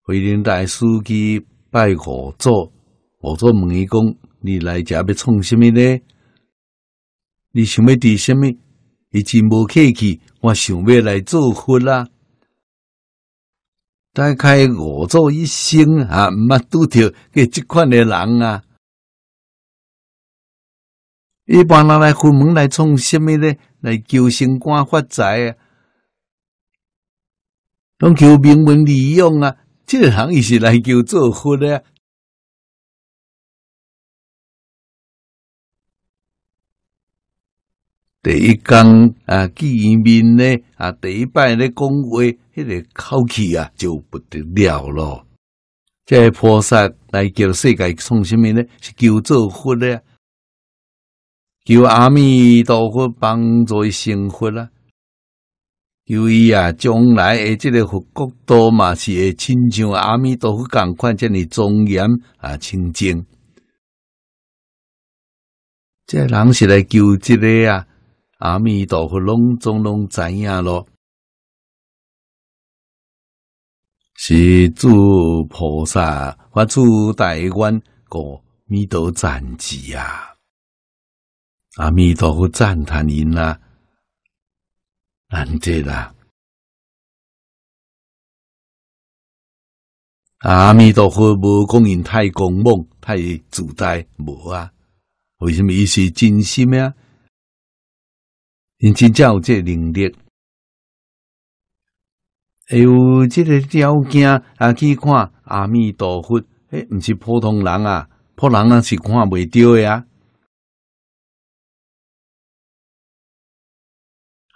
慧能大师记。拜五祖，五祖问伊讲：“你来遮要创什么咧？你想要滴什么？伊真无客气，我想要来做佛啦。大概五祖一生啊，毋捌拄着给即款诶人啊。一般人来佛门来创什么咧？来求升官发财啊，拢求名文利用啊。”这行伊是来求做福的。第一讲啊，见面呢啊，第一摆咧讲话，迄个口气啊，就不得了咯。这菩萨来叫世界，送什么咧？是求做福咧，求阿弥陀佛帮助伊成佛啦。由于啊，将来诶，即个佛国多嘛是会亲像阿弥陀佛共款，遮你庄严啊清净。这人是来求即个啊，阿弥陀佛拢总拢知影咯。是诸菩萨发出大愿，故弥陀赞之啊，阿弥陀佛赞叹因啊。安知啦！阿弥陀佛，无讲因太狂妄，太自大，无啊！为什么？伊是真心啊！因真正有这能力，会有这个条件啊？去看阿弥陀佛，哎，不是普通人啊，普通人是看袂到啊。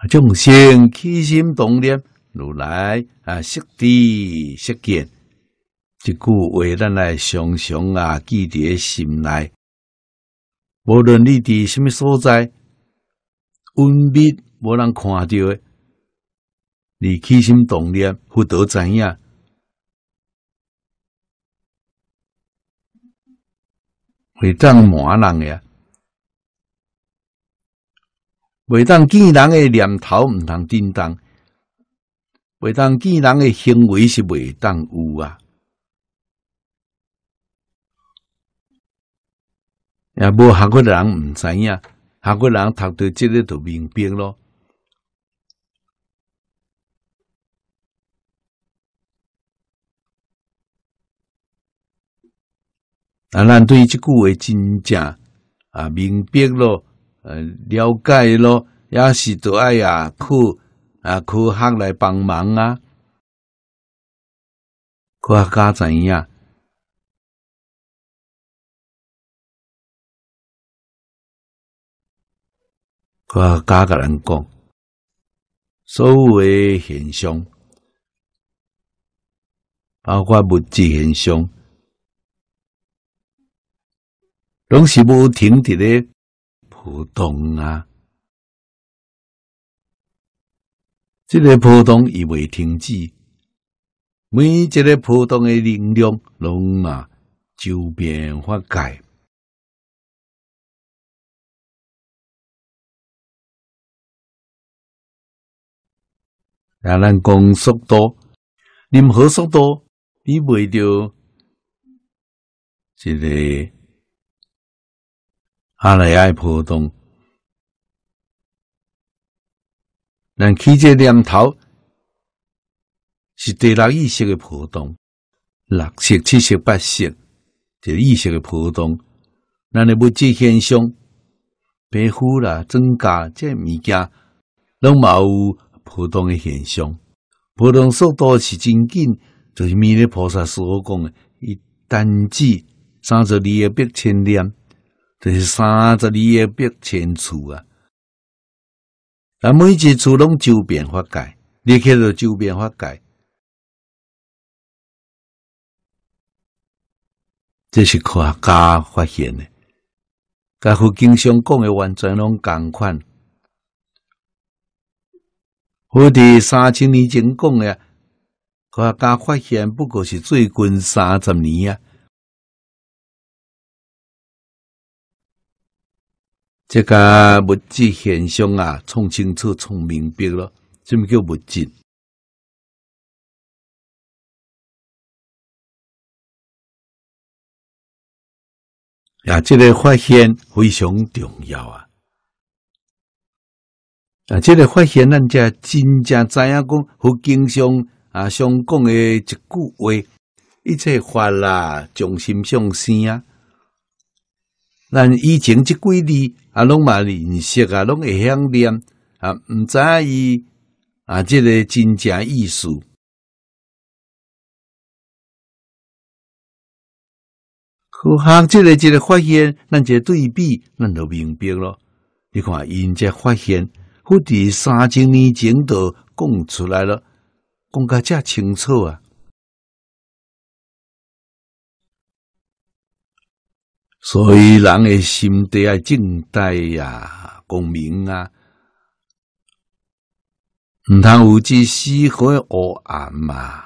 众生起心动念，如来啊，悉谛悉见，一句话咱来常常啊记伫心内。无论你伫什么所在，隐蔽无人看到的，你起心动念，佛德知影。会当满人呀。袂当见人诶念头，毋通叮当；袂当见人诶行为是袂当有啊。也无韩过人毋知影，韩过人读到即个就明白咯。啊，咱对即句话真正啊，明白咯。呃，了解咯，也是都爱呀，去啊，去学来帮忙啊，科学家怎样？科学家难讲，所谓现象，包括物质现象，拢是无停止的。波动啊！这个普通已未停止，每一个波动的力量，拢啊周边覆盖。亚兰光速度，任何速度，比未着一个。阿来爱浦动，咱起这念头是第六意识的浦动，六色七色八色，这意识的浦动。咱的物质现象，白肤啦增加这物件，拢有破动的现象。破动速度是真紧，就是弥勒菩萨所讲的，一单字三十二亿百千念。就是三十二个不清楚啊，啊，每一处拢周边发改，你看着周边发改，这是科学家发现的，甲佛经上讲的完全拢共款。我伫三千年前讲的，科学家发现不过是最近三十年啊。这个物质现象啊，创清楚、创明白了，什么叫物质？啊，这个发现非常重要啊！啊，这个发现，咱才真正知影讲佛经常啊相讲的一句话：一切法啦，众心相生啊！咱以前即几字啊，拢嘛认识啊，拢会想念啊，毋知伊啊，这个真正意思。可哈，即个即个发现，咱个对比，咱就明白咯。你看即个发现，复伫三千年前都讲出来了，讲个遮清楚啊。所以人诶，心地啊，正大呀，光明啊，唔通有自私和黑暗嘛？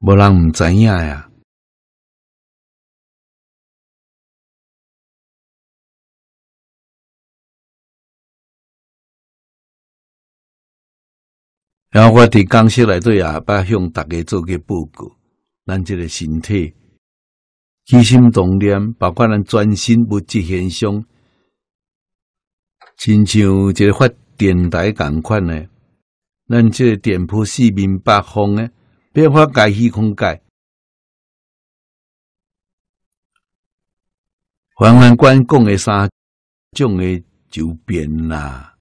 无人唔知影呀。然后我伫公司内底也捌向大家做个报告，咱即个身体。起心动念，包括咱专心物质现象，亲像一个发电台同款呢。咱这个店铺四面八方诶，变化界虚空界，黄文官讲的三种的就变啦。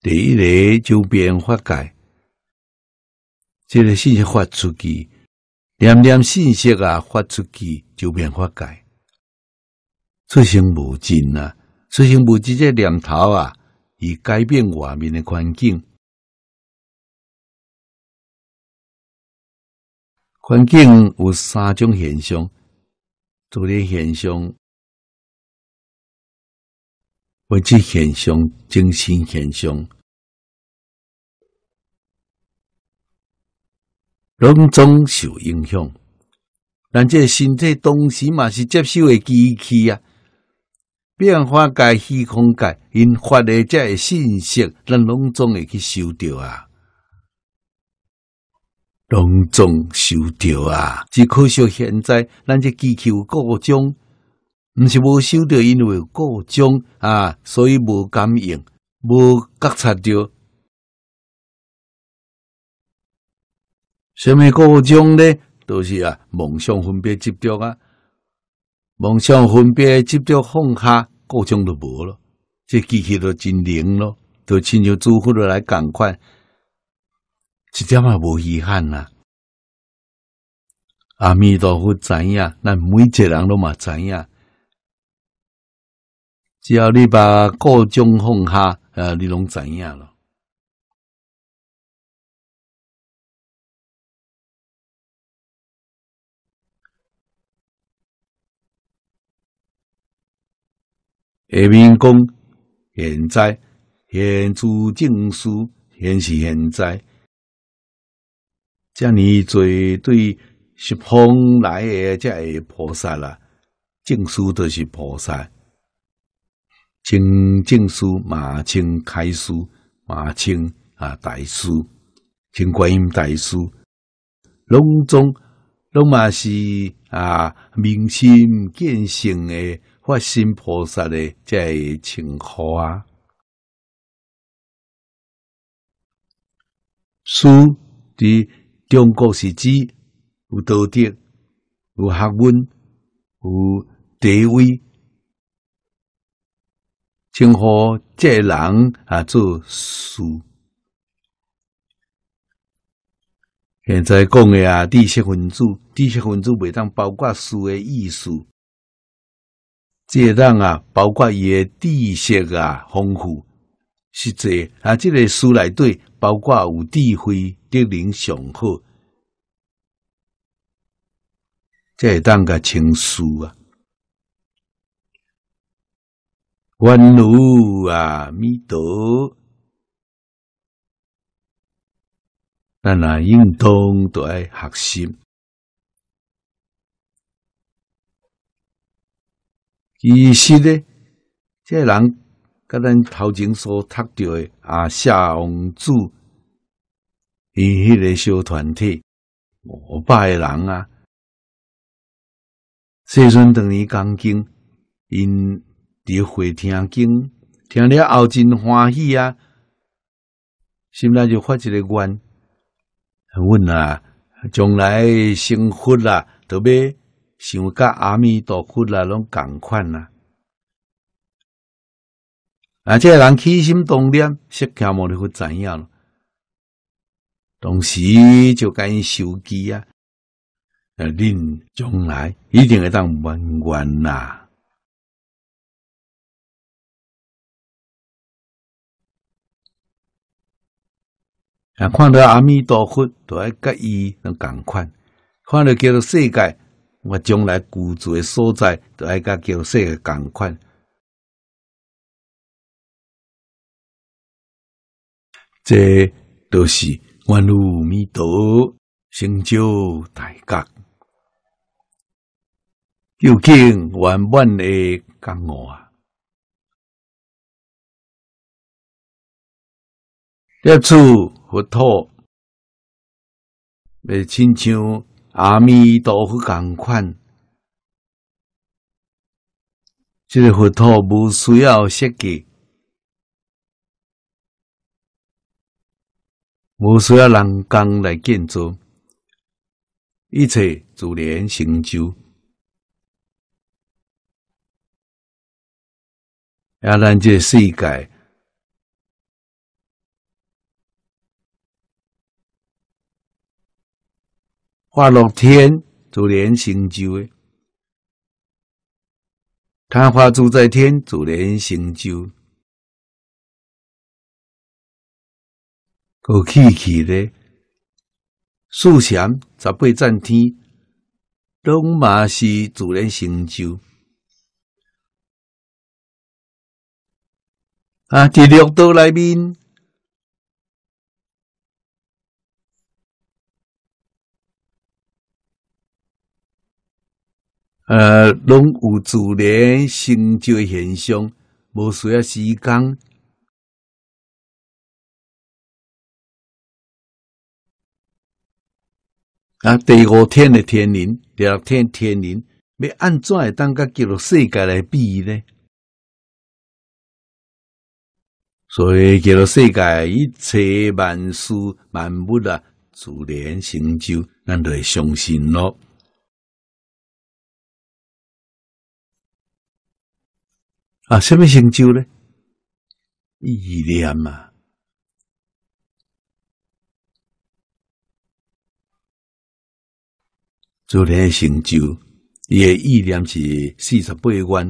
第一个就变发界，这个信息发出去。念念信息啊，发出去就变化改。出现无尽啊，出现无尽这念头啊，以改变外面的环境。环境有三种现象：主力现象、物质现象、精神现象。拢总受影响，咱这身体当时嘛是接受的机器啊，变化界虚空界因发的这个信息，咱拢总会去收到啊，拢总收到啊。只可惜现在咱这机器有故障，毋是无收到，因为故障啊，所以无感应，无觉察到。什么各种呢？都是啊，梦想分别执着啊，梦想分别执着放下，各种都无了，这机器都真灵咯，都亲像祝福的来赶快，一点也无遗憾啊。阿弥陀佛，知影，咱每一个人都嘛知影。只要你把各种放下，呃，你拢知影了？下面讲现在现住净书，现是现在。遮尼侪对十方来的个菩萨啦。净书都是菩萨，请净书嘛，清开书，嘛，清啊大师，请观音大师，拢总拢嘛是啊明心建性诶。发心菩萨的这一情况啊，书在中国是指有道德、有学问、有地位。称呼这人啊，做书。现在讲的啊，知识分子，知识分子袂当包括书的意思。这人啊，包括伊诶知识啊，丰富，实际啊，这个书内底包括有智慧、德能上好，这当个成书啊。观如啊，弥陀，咱啊应当爱学习。其实呢，个人甲咱头前所读到诶啊，夏王子伊迄个小团体五百个人啊，细阵当你讲经，因伫回听经，听了后真欢喜啊，心内就发一个愿，问啊，将来生活啊，得咩？想甲阿弥陀佛那种同款啊，即个人起心动念是看莫得会知影咯，同时就甲伊收机啊，啊，恁将来一定会当文官呐。啊，看到阿弥陀佛都爱甲伊共款，看到叫做世界。我将来居住的所在，都要甲叫世的同款。这都是愿入密道成就大觉，究竟圆满的觉悟啊！这次佛陀要亲像。阿弥陀佛，同款，这个佛陀不需要设计，不需要人工来建造，一切自然成就。啊，咱这世界。化落天，自然成就的；花住在天，自然成就。高气气的，四禅十八站天，东马西主然成就。啊，第六道来宾。呃，拢有自然成就诶现象，无需要时间啊。第五天的天灵，第六天天灵，要安怎会当甲叫做世界来比呢？所以叫做世界一切万事万物啊，自然成就，咱就相信咯。啊，什么成就呢？意念啊，昨天成就伊诶意念是四十八万，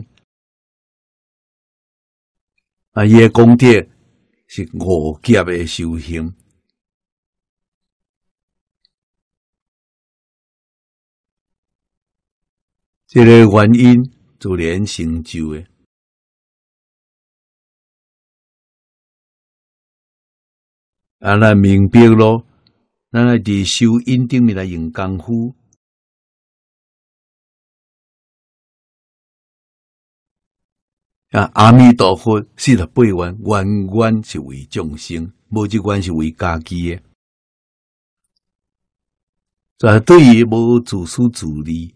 啊，伊诶功德是五劫的修行，这个原因昨天成就诶。啊，咱明白咯，咱来伫修因定面来用功夫。啊，阿弥陀佛，四十八愿，愿愿是为众生，无一愿是为家己的。在对于无自私自利，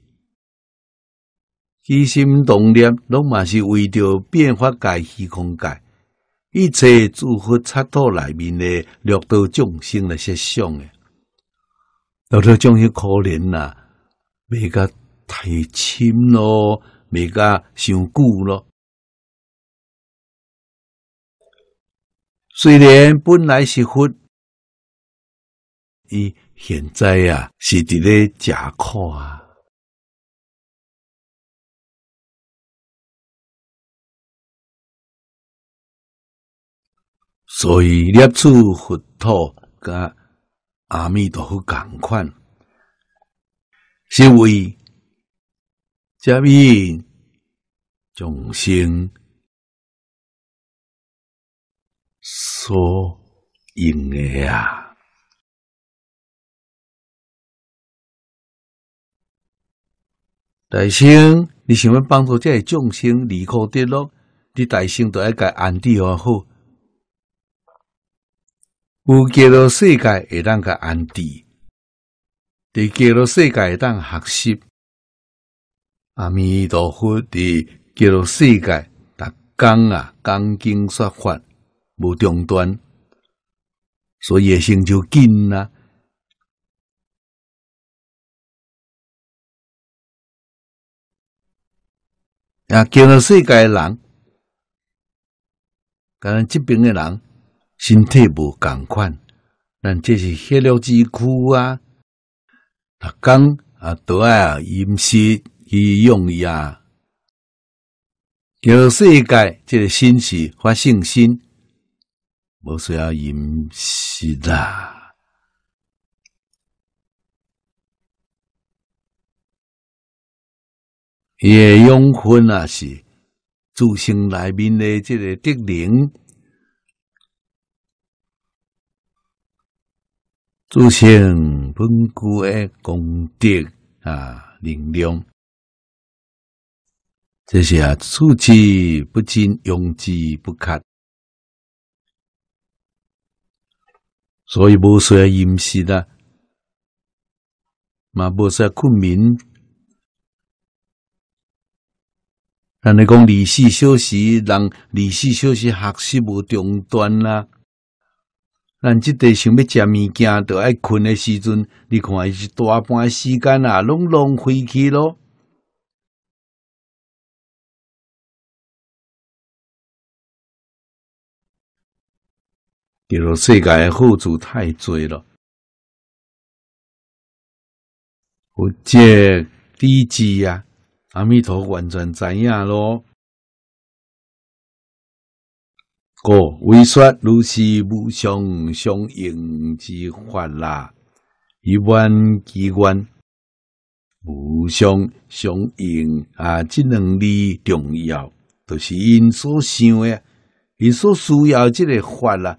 起心动念，拢嘛是为着变化家虚空界。一切祝福插头内面的六道众生那些相诶，六道众生可怜呐，未个太深咯，未个上久咯。虽然本来是佛，伊现在啊是伫咧吃苦啊。所以，念出佛陀跟阿弥陀佛同款，是为接引众生所用的啊。大圣，你想要帮助这些众生离苦得乐，你大圣都应该安置而好。有极乐世界会当个安置，伫极乐世界一当学习。阿弥陀佛，伫极乐世界，逐讲啊，讲经说法无中断，所以心就紧啊。啊，极乐世界人，甲咱即边诶人。身体无共款，但这是血了之苦啊！啊，讲啊，多爱饮食去用伊啊。叫世界这个心事发信心，无需要饮食的。营养分啊是自性内面的这个德能。造成本国的功德啊，力量，这些啊，初期不仅用之不竭，所以无需要饮食啦，嘛无要困眠，那你讲二十四小时，人二十四小时学习无中断啦。咱即个想要食物件，都爱困的时阵，你看是大半时间啊，拢浪费去咯。比如，界近好处太多了，我接地基啊，阿弥陀完全知影咯？故为说如是无相相应之法啦，一万机关无相相应啊，这两字重要，都是因所想的，因所需要这个法啦，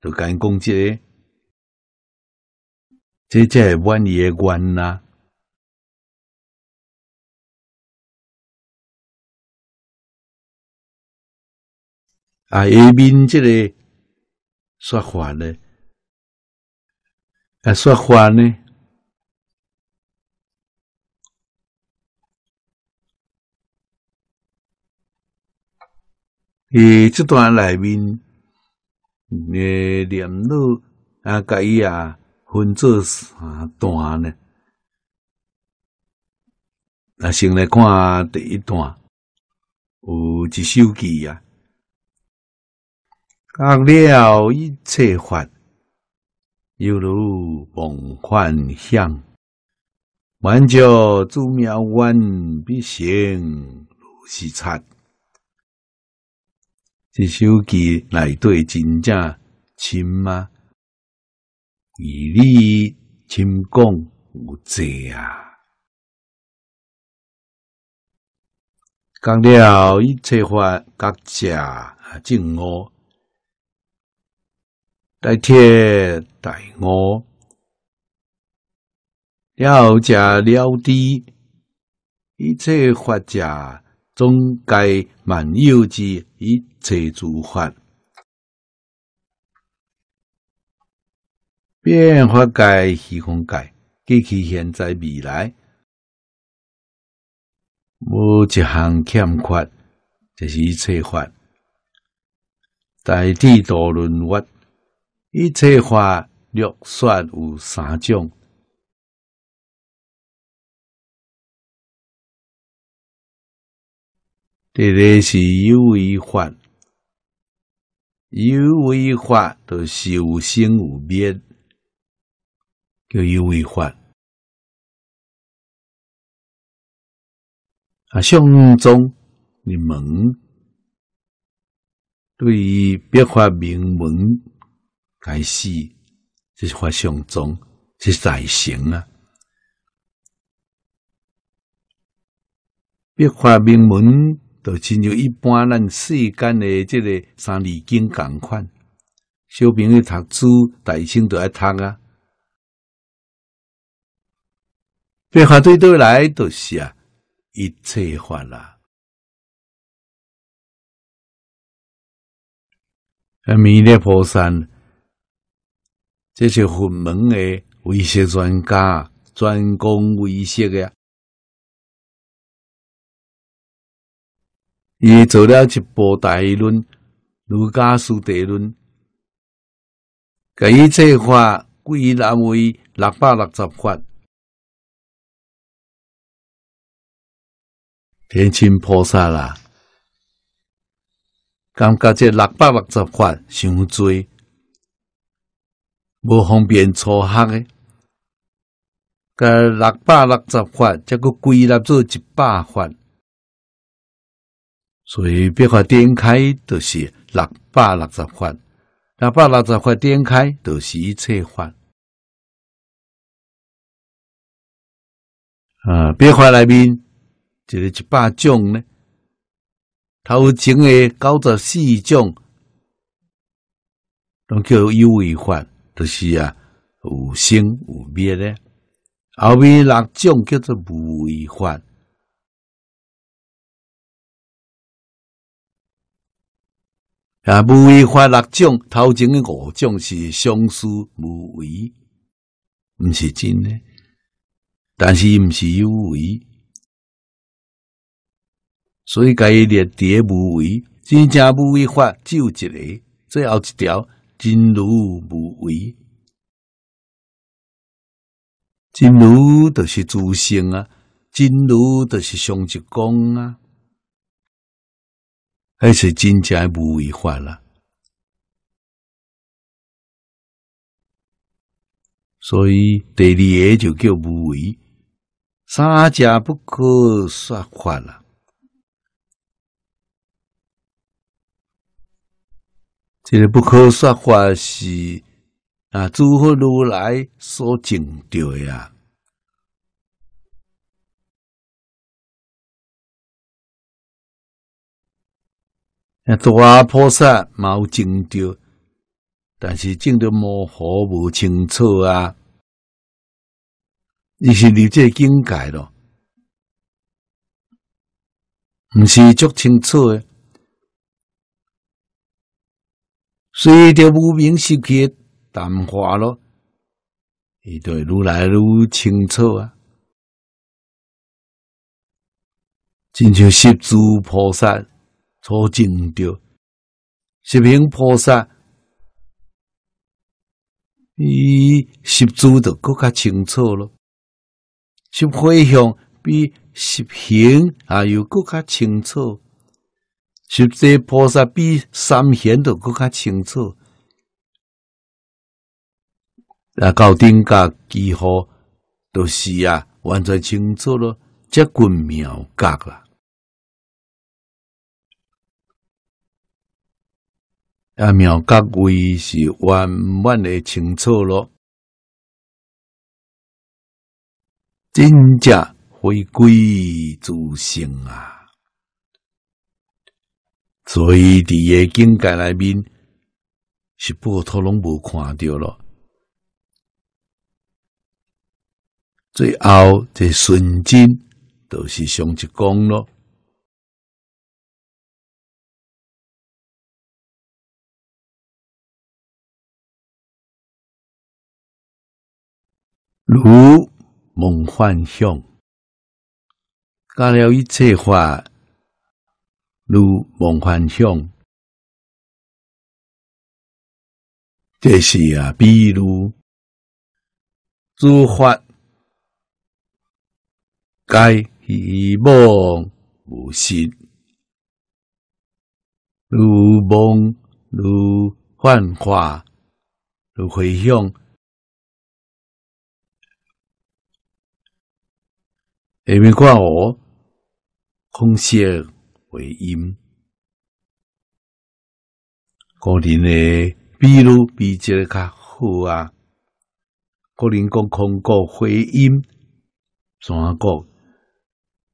就跟讲这，这这系万叶观呐。啊，下面这个说话呢？啊，说话呢？伊这段里面，诶，联络啊，甲伊啊，分做三段呢。那先来看第一段，有一首偈啊。讲了一切法，犹如梦幻乡；满照诸妙苑，必生如是刹。这首偈内底真正亲吗？与你亲共无罪啊！讲了一切法，各家正我。代贴代我了者了知，一切法者总界万有之一切诸法，变化界虚空界及其现在未来无一项欠缺，就是一切法。大地陀论我。一切法略说有三种，第一是有为法，有为法都是有生有灭，叫有为法。啊，相中你门对于别法名门。该死，就是画像中是财神啊！别画名门，就亲像一般咱世间诶，即个三字经同款。小朋友读书，大清都爱读啊！别画对对来，就是啊，一切画啦。弥勒菩萨。这些佛门诶，威胁专家专攻威胁的。呀，伊做了一部大论《儒家书大论》，给伊这话归纳为六百六十法，天清菩萨啦，感觉这六百六十法想追。无方便初学诶。个六百六十块，才阁归纳做一百块，所以别法点开就是六百六十块，六百六十法点开就是一切块。啊，别法内面就是一百种呢，头前诶九十四种拢叫优位法，就是啊，有生有灭咧。后面六种叫做无为法，啊，无为法六种头前的五种是相思无为，唔是真咧，但是唔是有为，所以该列第无为真正无为法只有一个，最后一条。真如无为，真如著是自性啊，真如著是上一光啊，还是真正无为法啦。所以第二个就叫无为，三者不可说法了。这个不可说法是啊，诸佛如来所证得呀。那多阿菩萨有证得，但是证得模糊冇清楚啊。你是入这境界咯，唔是足清楚诶。随着无名失去淡化了，伊就愈来愈清楚啊！亲像十珠菩萨初证到十明菩萨，伊十珠的更加清楚了，十回相比十明还有更加清楚。实际菩萨比三贤都更加清楚，啊，到定价几乎都是啊，完全清楚了，即滚秒格啦，啊，秒格位是完满的清楚了，真正回归诸行啊。所以，伫夜境界内面是不透拢无看着咯。最后，这瞬间都是上一讲咯。如梦幻象，讲了一切话。如梦幻像，这是啊，比如诸法皆希望无实，如梦如幻化如回向，下面看我空性。回音，个人呢，比如比这个较好啊。个人讲空谷回音，山谷，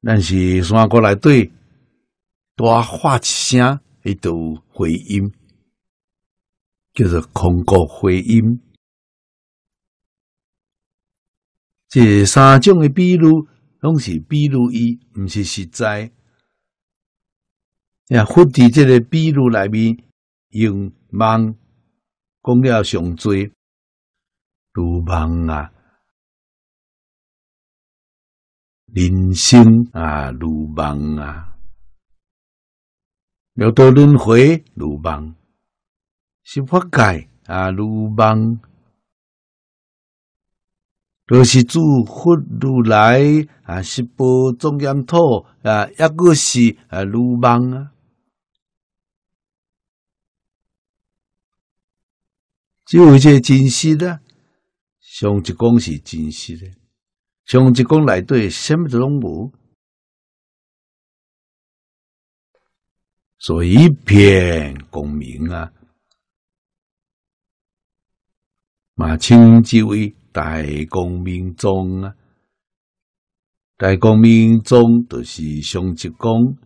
但是山谷内底大一声，一道回音，叫做空谷回音。这三种的比如，拢是比如伊，唔是实在。呀！福地这个，比喻内面用梦讲了上多，如梦啊，人生啊，如梦啊，了多轮回如梦，是法界啊，如梦，都是祝佛如来啊，是播种烟土啊，抑个是啊，如梦啊。只有这真实的，上一公是真实的，上一公来对什么拢无，所以一片光明啊，嘛称之为大光明中啊，大光明中就是上一公。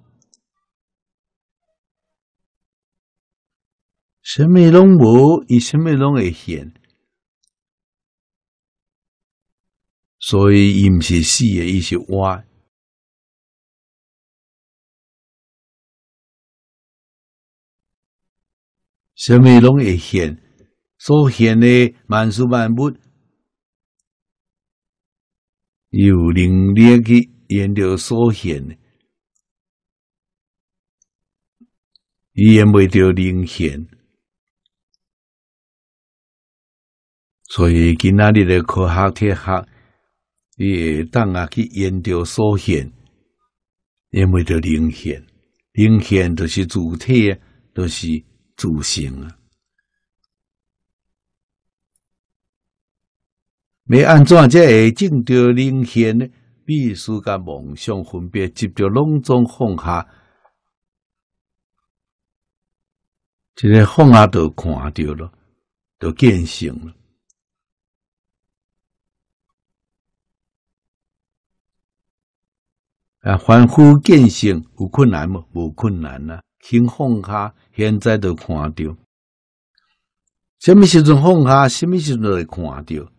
什么拢无，伊什么拢会现？所以，伊毋是死诶，伊是活。什么拢会现？所现诶万事万物，有能力去引着所现，伊引袂着灵现。所以，今仔日的科学铁学，会当啊去研究所现，因为着灵现，灵现就是主体，就是自性啊。没安才会证着灵现呢，必须甲梦想分别，接着拢总放下，这个放下都看着了，都见性了。啊，反复践行有困难无？无困难啊，肯放下现在就看到，什么时阵放下，什么时阵会看到。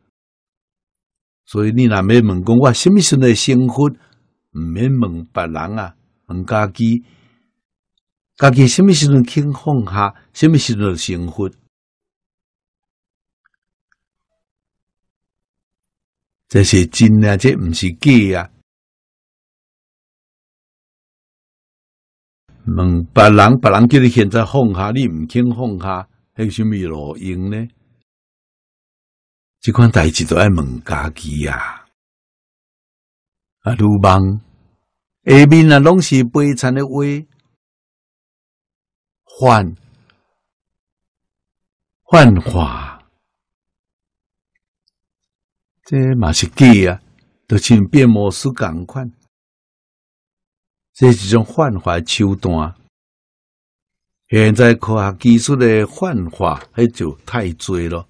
所以你若没问讲我，什么时阵生活？毋免问别人啊，问家己，家己什么时阵肯放下，什么时阵生活？这是真啊，这毋是假啊。问别人，别人叫你现在放下，你唔肯放下，迄啥物路用呢？即款代志都爱问家己啊！啊，鲁莽下面啊拢是悲惨的话，幻幻化，这嘛是假啊？著像变魔术，共款。这是一种幻化手段，现在科学技术的幻化那就太多了，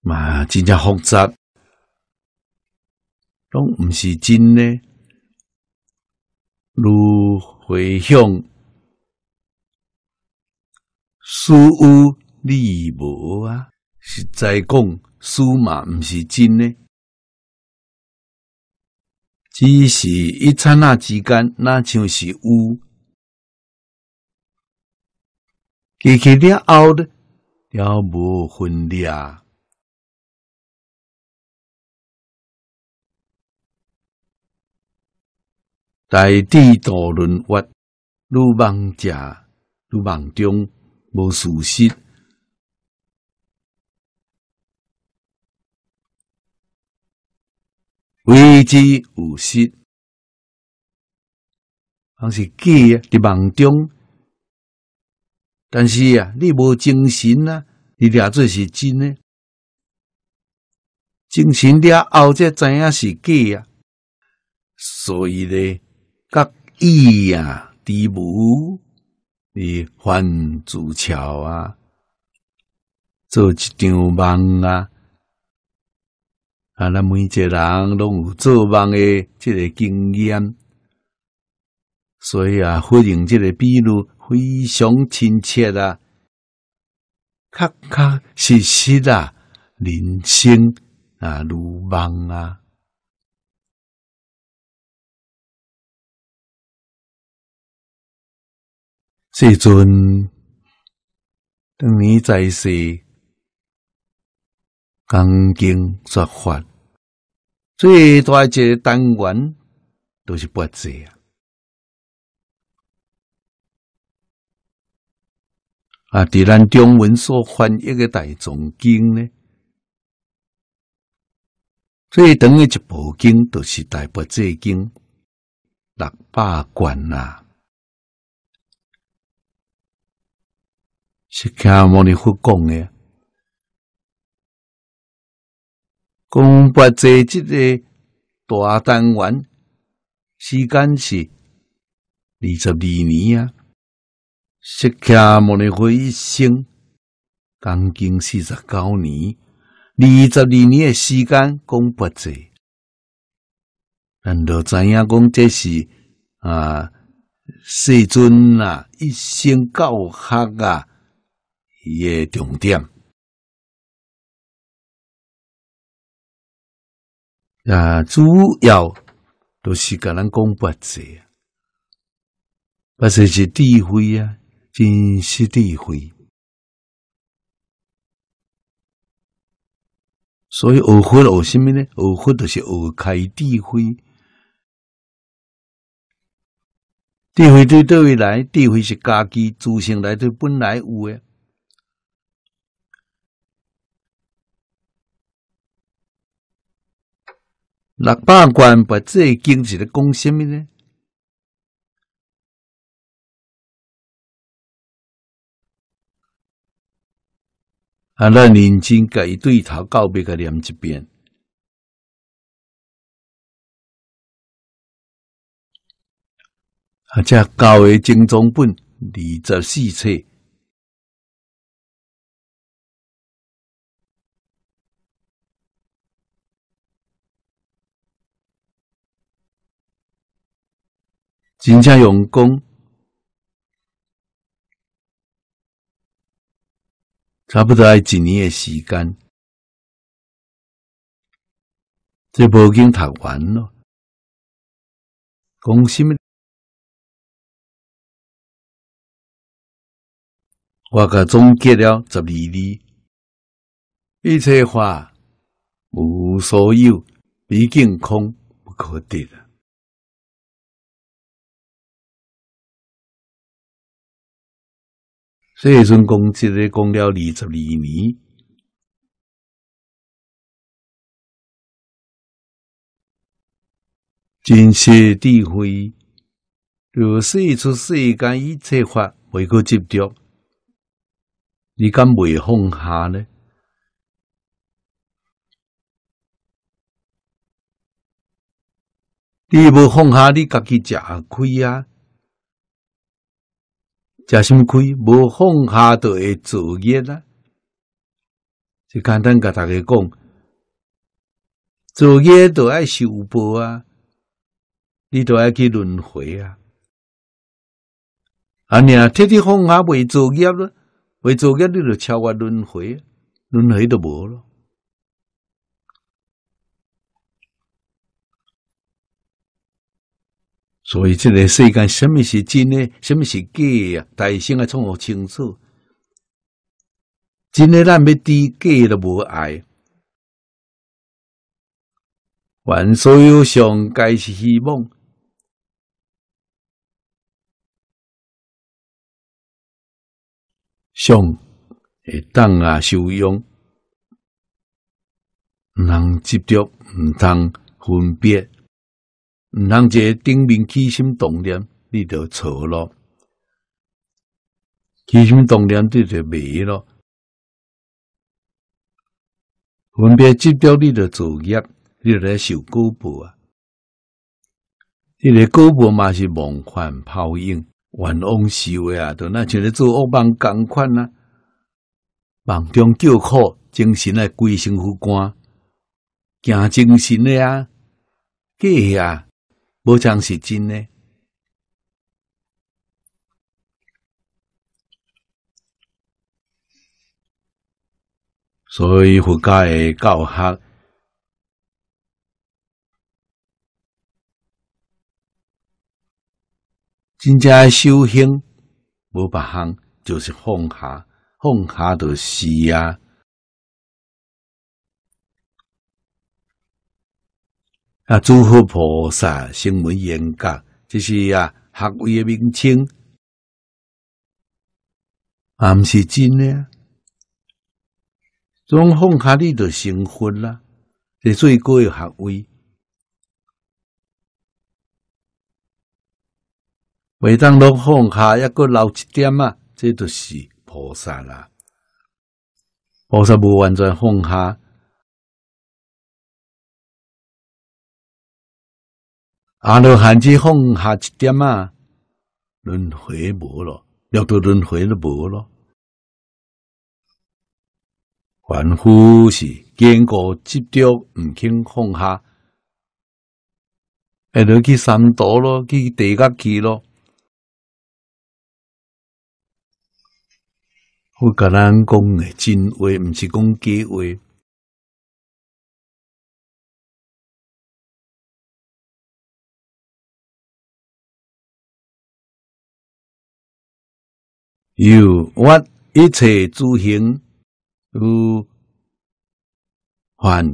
嘛，真正复杂，拢唔是真呢。如回向、数有利无啊，是在讲数嘛唔是真呢。只是一刹那之间，那像是有。记起点后的，了无分别。大地陀轮月，如梦者，如梦中，无事实。未知有失，还是假的梦中。但是啊，你无精神啊，你抓做是真诶。精神了后才知影是假呀。所以咧，甲意啊，伫无，你犯自桥啊，做一场梦啊。啊，咱每一个人拢有做梦的即个经验，所以啊，运用即个比喻，非常亲切啊，确确实实啊，人生啊如梦啊。这阵当你再世。纲经说法，最大一单元都是八节啊！啊，伫咱中文所翻译个大藏经呢，最长的一部经都是大八这经六百卷啊，是看摩尼佛讲的。讲不济，即个大单元时间是二十二年啊。释迦牟尼佛一生刚经四十九年，二十二年的时间讲不济，咱都知影讲这是啊世尊啊一生教学啊，伊嘅重点。啊，主要都是甲人讲八字，八字是智慧啊，真实智慧。所以二惑学什么呢？学惑就是学开智慧，智慧对对未来，智慧是家己自性来的，本来有诶。六百贯把这经是供什么呢？啊，咱认真给对头告别，给念一遍。啊，这《高维精藏本》二十四册。真正用功，差不多一年的时间，就无经读完咯。恭喜们！我克总结了十二字：一切法无所有，毕竟空不可得。这一阵讲，即个讲了二十二年，真些智慧，若是一出世间一切法，未够执着，你敢未放下呢？你无放下，你家己吃亏啊！食心亏，无放下会自业啦。就简单甲大家讲，作业都爱修补啊，你都爱去轮回啊。啊，你啊天天放下未作业了，未作业你就超越轮回，轮回都无咯。所以，这个世间什么是真的，什么是假呀？大家啊，创弄清楚。真的，咱要知；假的，无爱。凡所有上皆是希望。上会当啊，修养，能执着，唔通分别。毋通一个顶面起心动念，你就错咯。起心动念对就没咯。分别指标，你就作业，你来受果报啊！你来果报嘛是梦幻泡影，冤妄思维啊，都那像咧做恶梦，共款啊。梦中叫苦，精神来归心复官，惊精神的啊，计啊！无像是真呢，所以佛教的教学，真正修行无别项，就是放下，放下就是啊。啊！诸佛菩萨圣为严格，这是啊学位诶名称，啊，毋是真啊。总放下你就成佛啦，系最高诶学位。每当拢放下抑个老一点啊，这就是菩萨啦。菩萨无完全放下。阿罗汉只放下一点啊，轮回无咯，六道轮回都无咯。凡夫是坚固执着，不肯放下，一路去三途咯，去地狱去咯。我甲咱讲诶真话，毋是讲假话。由我一切诸行如幻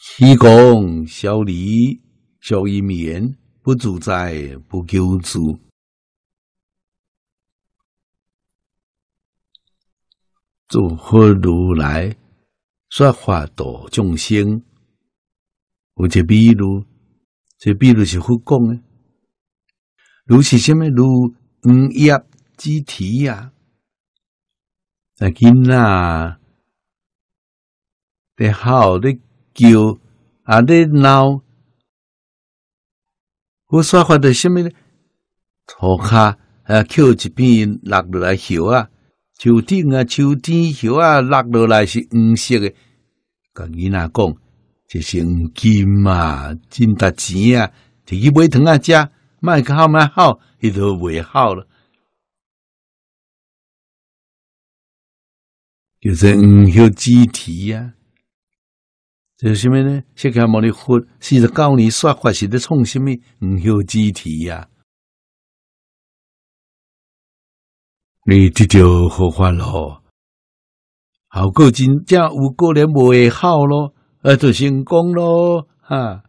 虚空，小离，小因眠，不自在，不救助。诸佛如来说法度众生。有一比如，这比如是佛讲的，如是甚么？如五叶。肢体呀，仔囡仔你好，你叫啊，你闹，我说发的什么呢？涂卡啊，翘一边落落来，叶啊，秋天啊，秋天叶啊，落落来是黄色的，甲囡仔讲，就是黄金啊，真值钱啊，自己买糖啊，食卖个好卖好，伊就卖好了。就是五修之体呀，就是什么呢？释迦牟尼佛四十九你说法是在创什么五修之体呀。你这就佛法咯，好过真正有过个人会好咯，啊就成功咯，哈。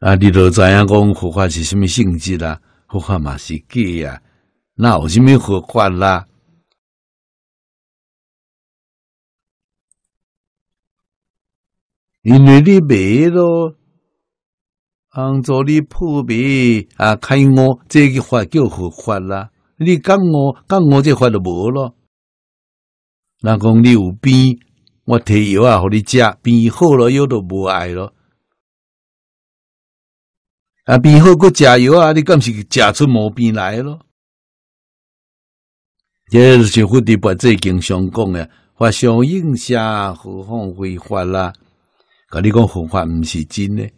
啊，你都怎样讲佛法是什么性质啦？喝嘛是假呀，那有什么喝惯啦。因为你白咯，当作你破白啊，看我这句话就喝惯啦。你讲我讲我这话就无咯。那讲你有病，我退药啊，和你吃病好了，药就无碍咯。啊，病好搁食药啊，你敢毋是食出毛病来咯？迄著是阮伫别迹经常讲诶，发生影像啊，何况违法啊，甲你讲犯法毋是真诶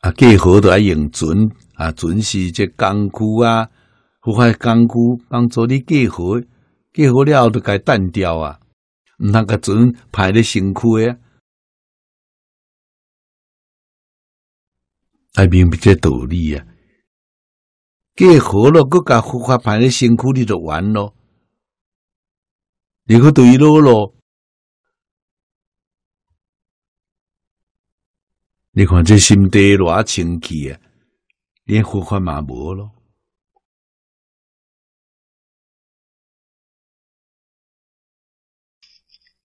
啊。计好著爱用船啊，船是这工具啊，有法工具帮助你计好计好了后著甲伊单调啊，毋通甲船排咧身躯诶。啊，明白道理啊。给活了各家活法，排的辛苦你就完咯。你看对路咯？你看这心地偌清气啊，连活法嘛无咯。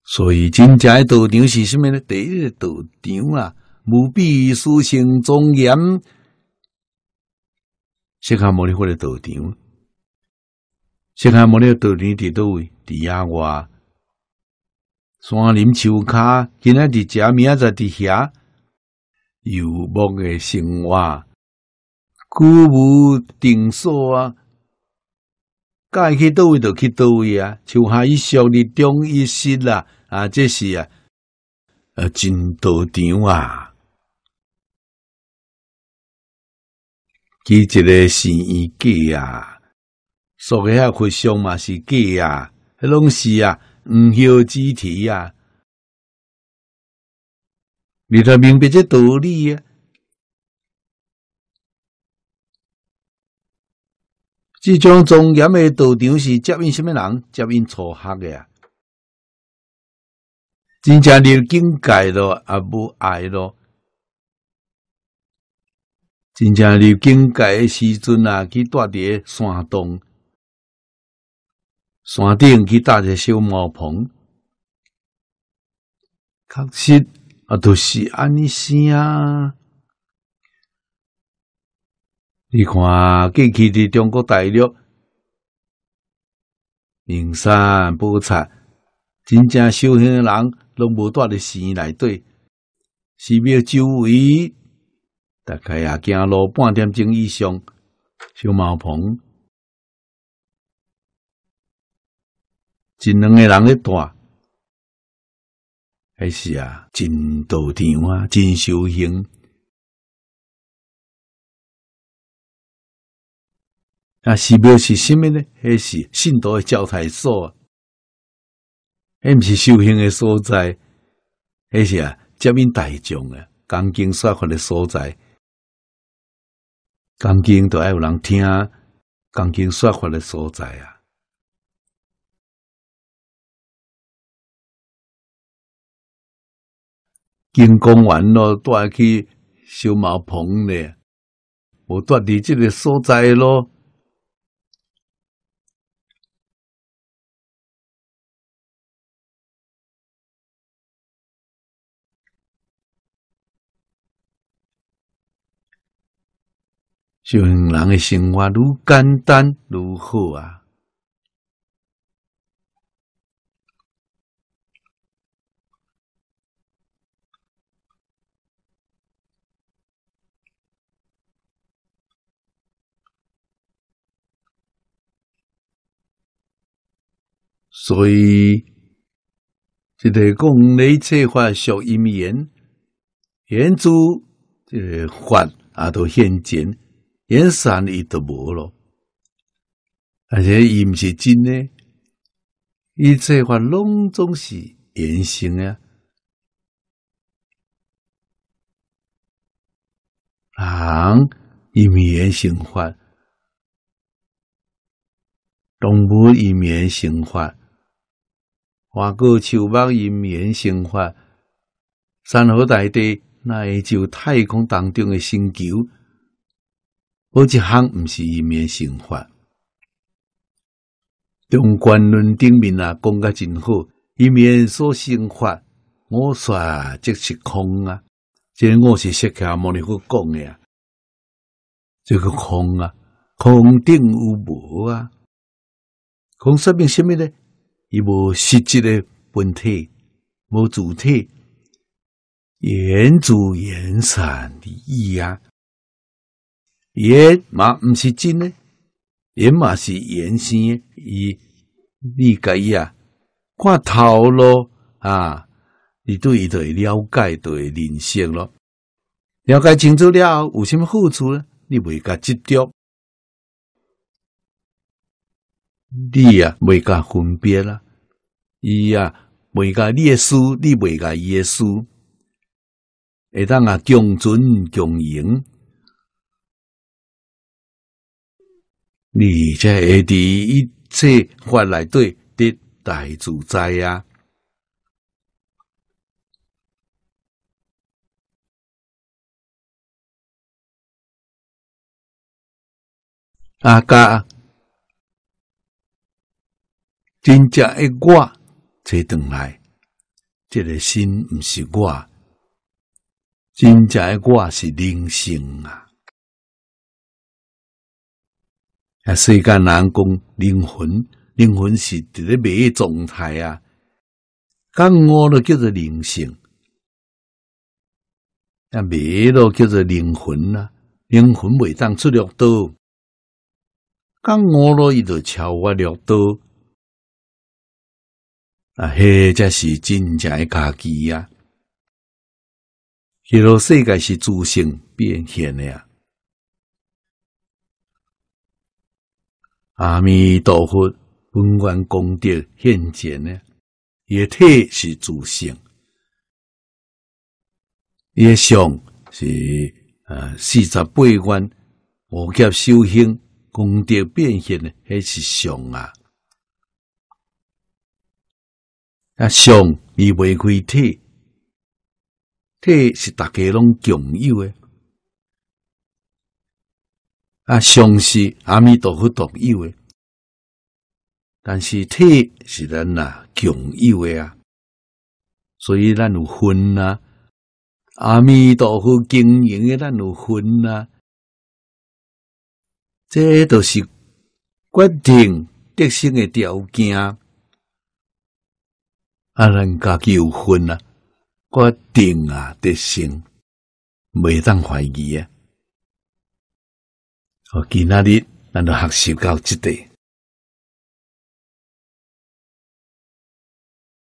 所以正的道场是什么呢？第一道场啊。无比殊胜庄严，现看摩利佛的道场，现看摩利佛道场，地都地呀哇，山林树卡，今仔在遮，明仔在在遐，有木的生活，古木顶树啊，该去倒位就去倒位啊，丘海一上的中一息啦，啊，这是啊，啊，真道场啊！佮一个是伊家啊，所以遐和尚嘛是家啊，迄拢是啊，毋晓之体啊，你着明白即道理啊！这种庄严的道场是接应什么人？接应初学的啊，真正入境界咯，啊，无爱咯。真正入境界诶时阵啊，去蹛伫山洞、山顶去搭一个小茅棚，确实啊著是安尼生啊。你看过去伫中国大陆，民山聊生，真正修行诶人拢无蹛伫寺内底，寺庙周围。大概也走路半点钟以上，小茅棚，真两个人一住，还是啊，真道场啊，真修行。啊，是庙是什么呢？迄是信徒的招台所？迄不是修行的所在？迄是啊，接引大众的讲经说法的所在？钢筋都要有人听，钢筋说话的所在啊！建工完咯，带去修茅棚呢，无带伫即个所在咯。就人的生活愈简单愈好啊！所以，即个讲你这番学音言，言诸即个法也都现前。颜色亦都无咯，而且伊毋是真咧。伊切法拢总是缘生呀。人以缘生法，动物以缘生法，花果树木以缘生法，山河大地乃就太空当中的星球。我即行毋是一面心法，中观论顶面啊讲甲真好，一面说心法，我说即是空啊，即我是释迦牟尼佛讲诶啊，这个空啊，空定无啊，空说明啥物呢？伊无实际诶本体，无主体，缘著缘散的意啊。盐嘛毋是真诶，盐嘛是衍生诶，伊你甲伊啊，看头咯啊，你对伊会了解会认识咯，了解清楚了后有什么好处呢？你袂甲接触你啊袂甲分别啦，伊啊袂甲你诶书，你袂甲伊诶书，会当啊共存共赢。你这会伫一切换来对的大主宰呀！啊，嘎，真正一我才懂来，这个心不是我，真正我是灵性啊。啊，世间人讲灵魂，灵魂是伫咧咩状态啊？刚我咧叫做灵性，啊，咩咯叫做灵魂啊，灵魂未当出量道，刚我伊就超越两道，啊迄才是真正诶家己啊。迄个世界是自性变现诶啊。阿弥陀佛，本愿功德现前呢，也体是自性；也相是呃四十八愿五劫修行功德变现呢，迄是相啊？啊，相离不开体，体是大家拢共有诶。啊，相是阿弥陀佛独有诶，但是体是咱呐共有诶啊，所以咱有分啊，阿弥陀佛经营诶，咱有分啊，这都是决定得性诶条件啊，啊，家己有分啊，决定啊得性，未当怀疑啊。我今日难就学习到这点？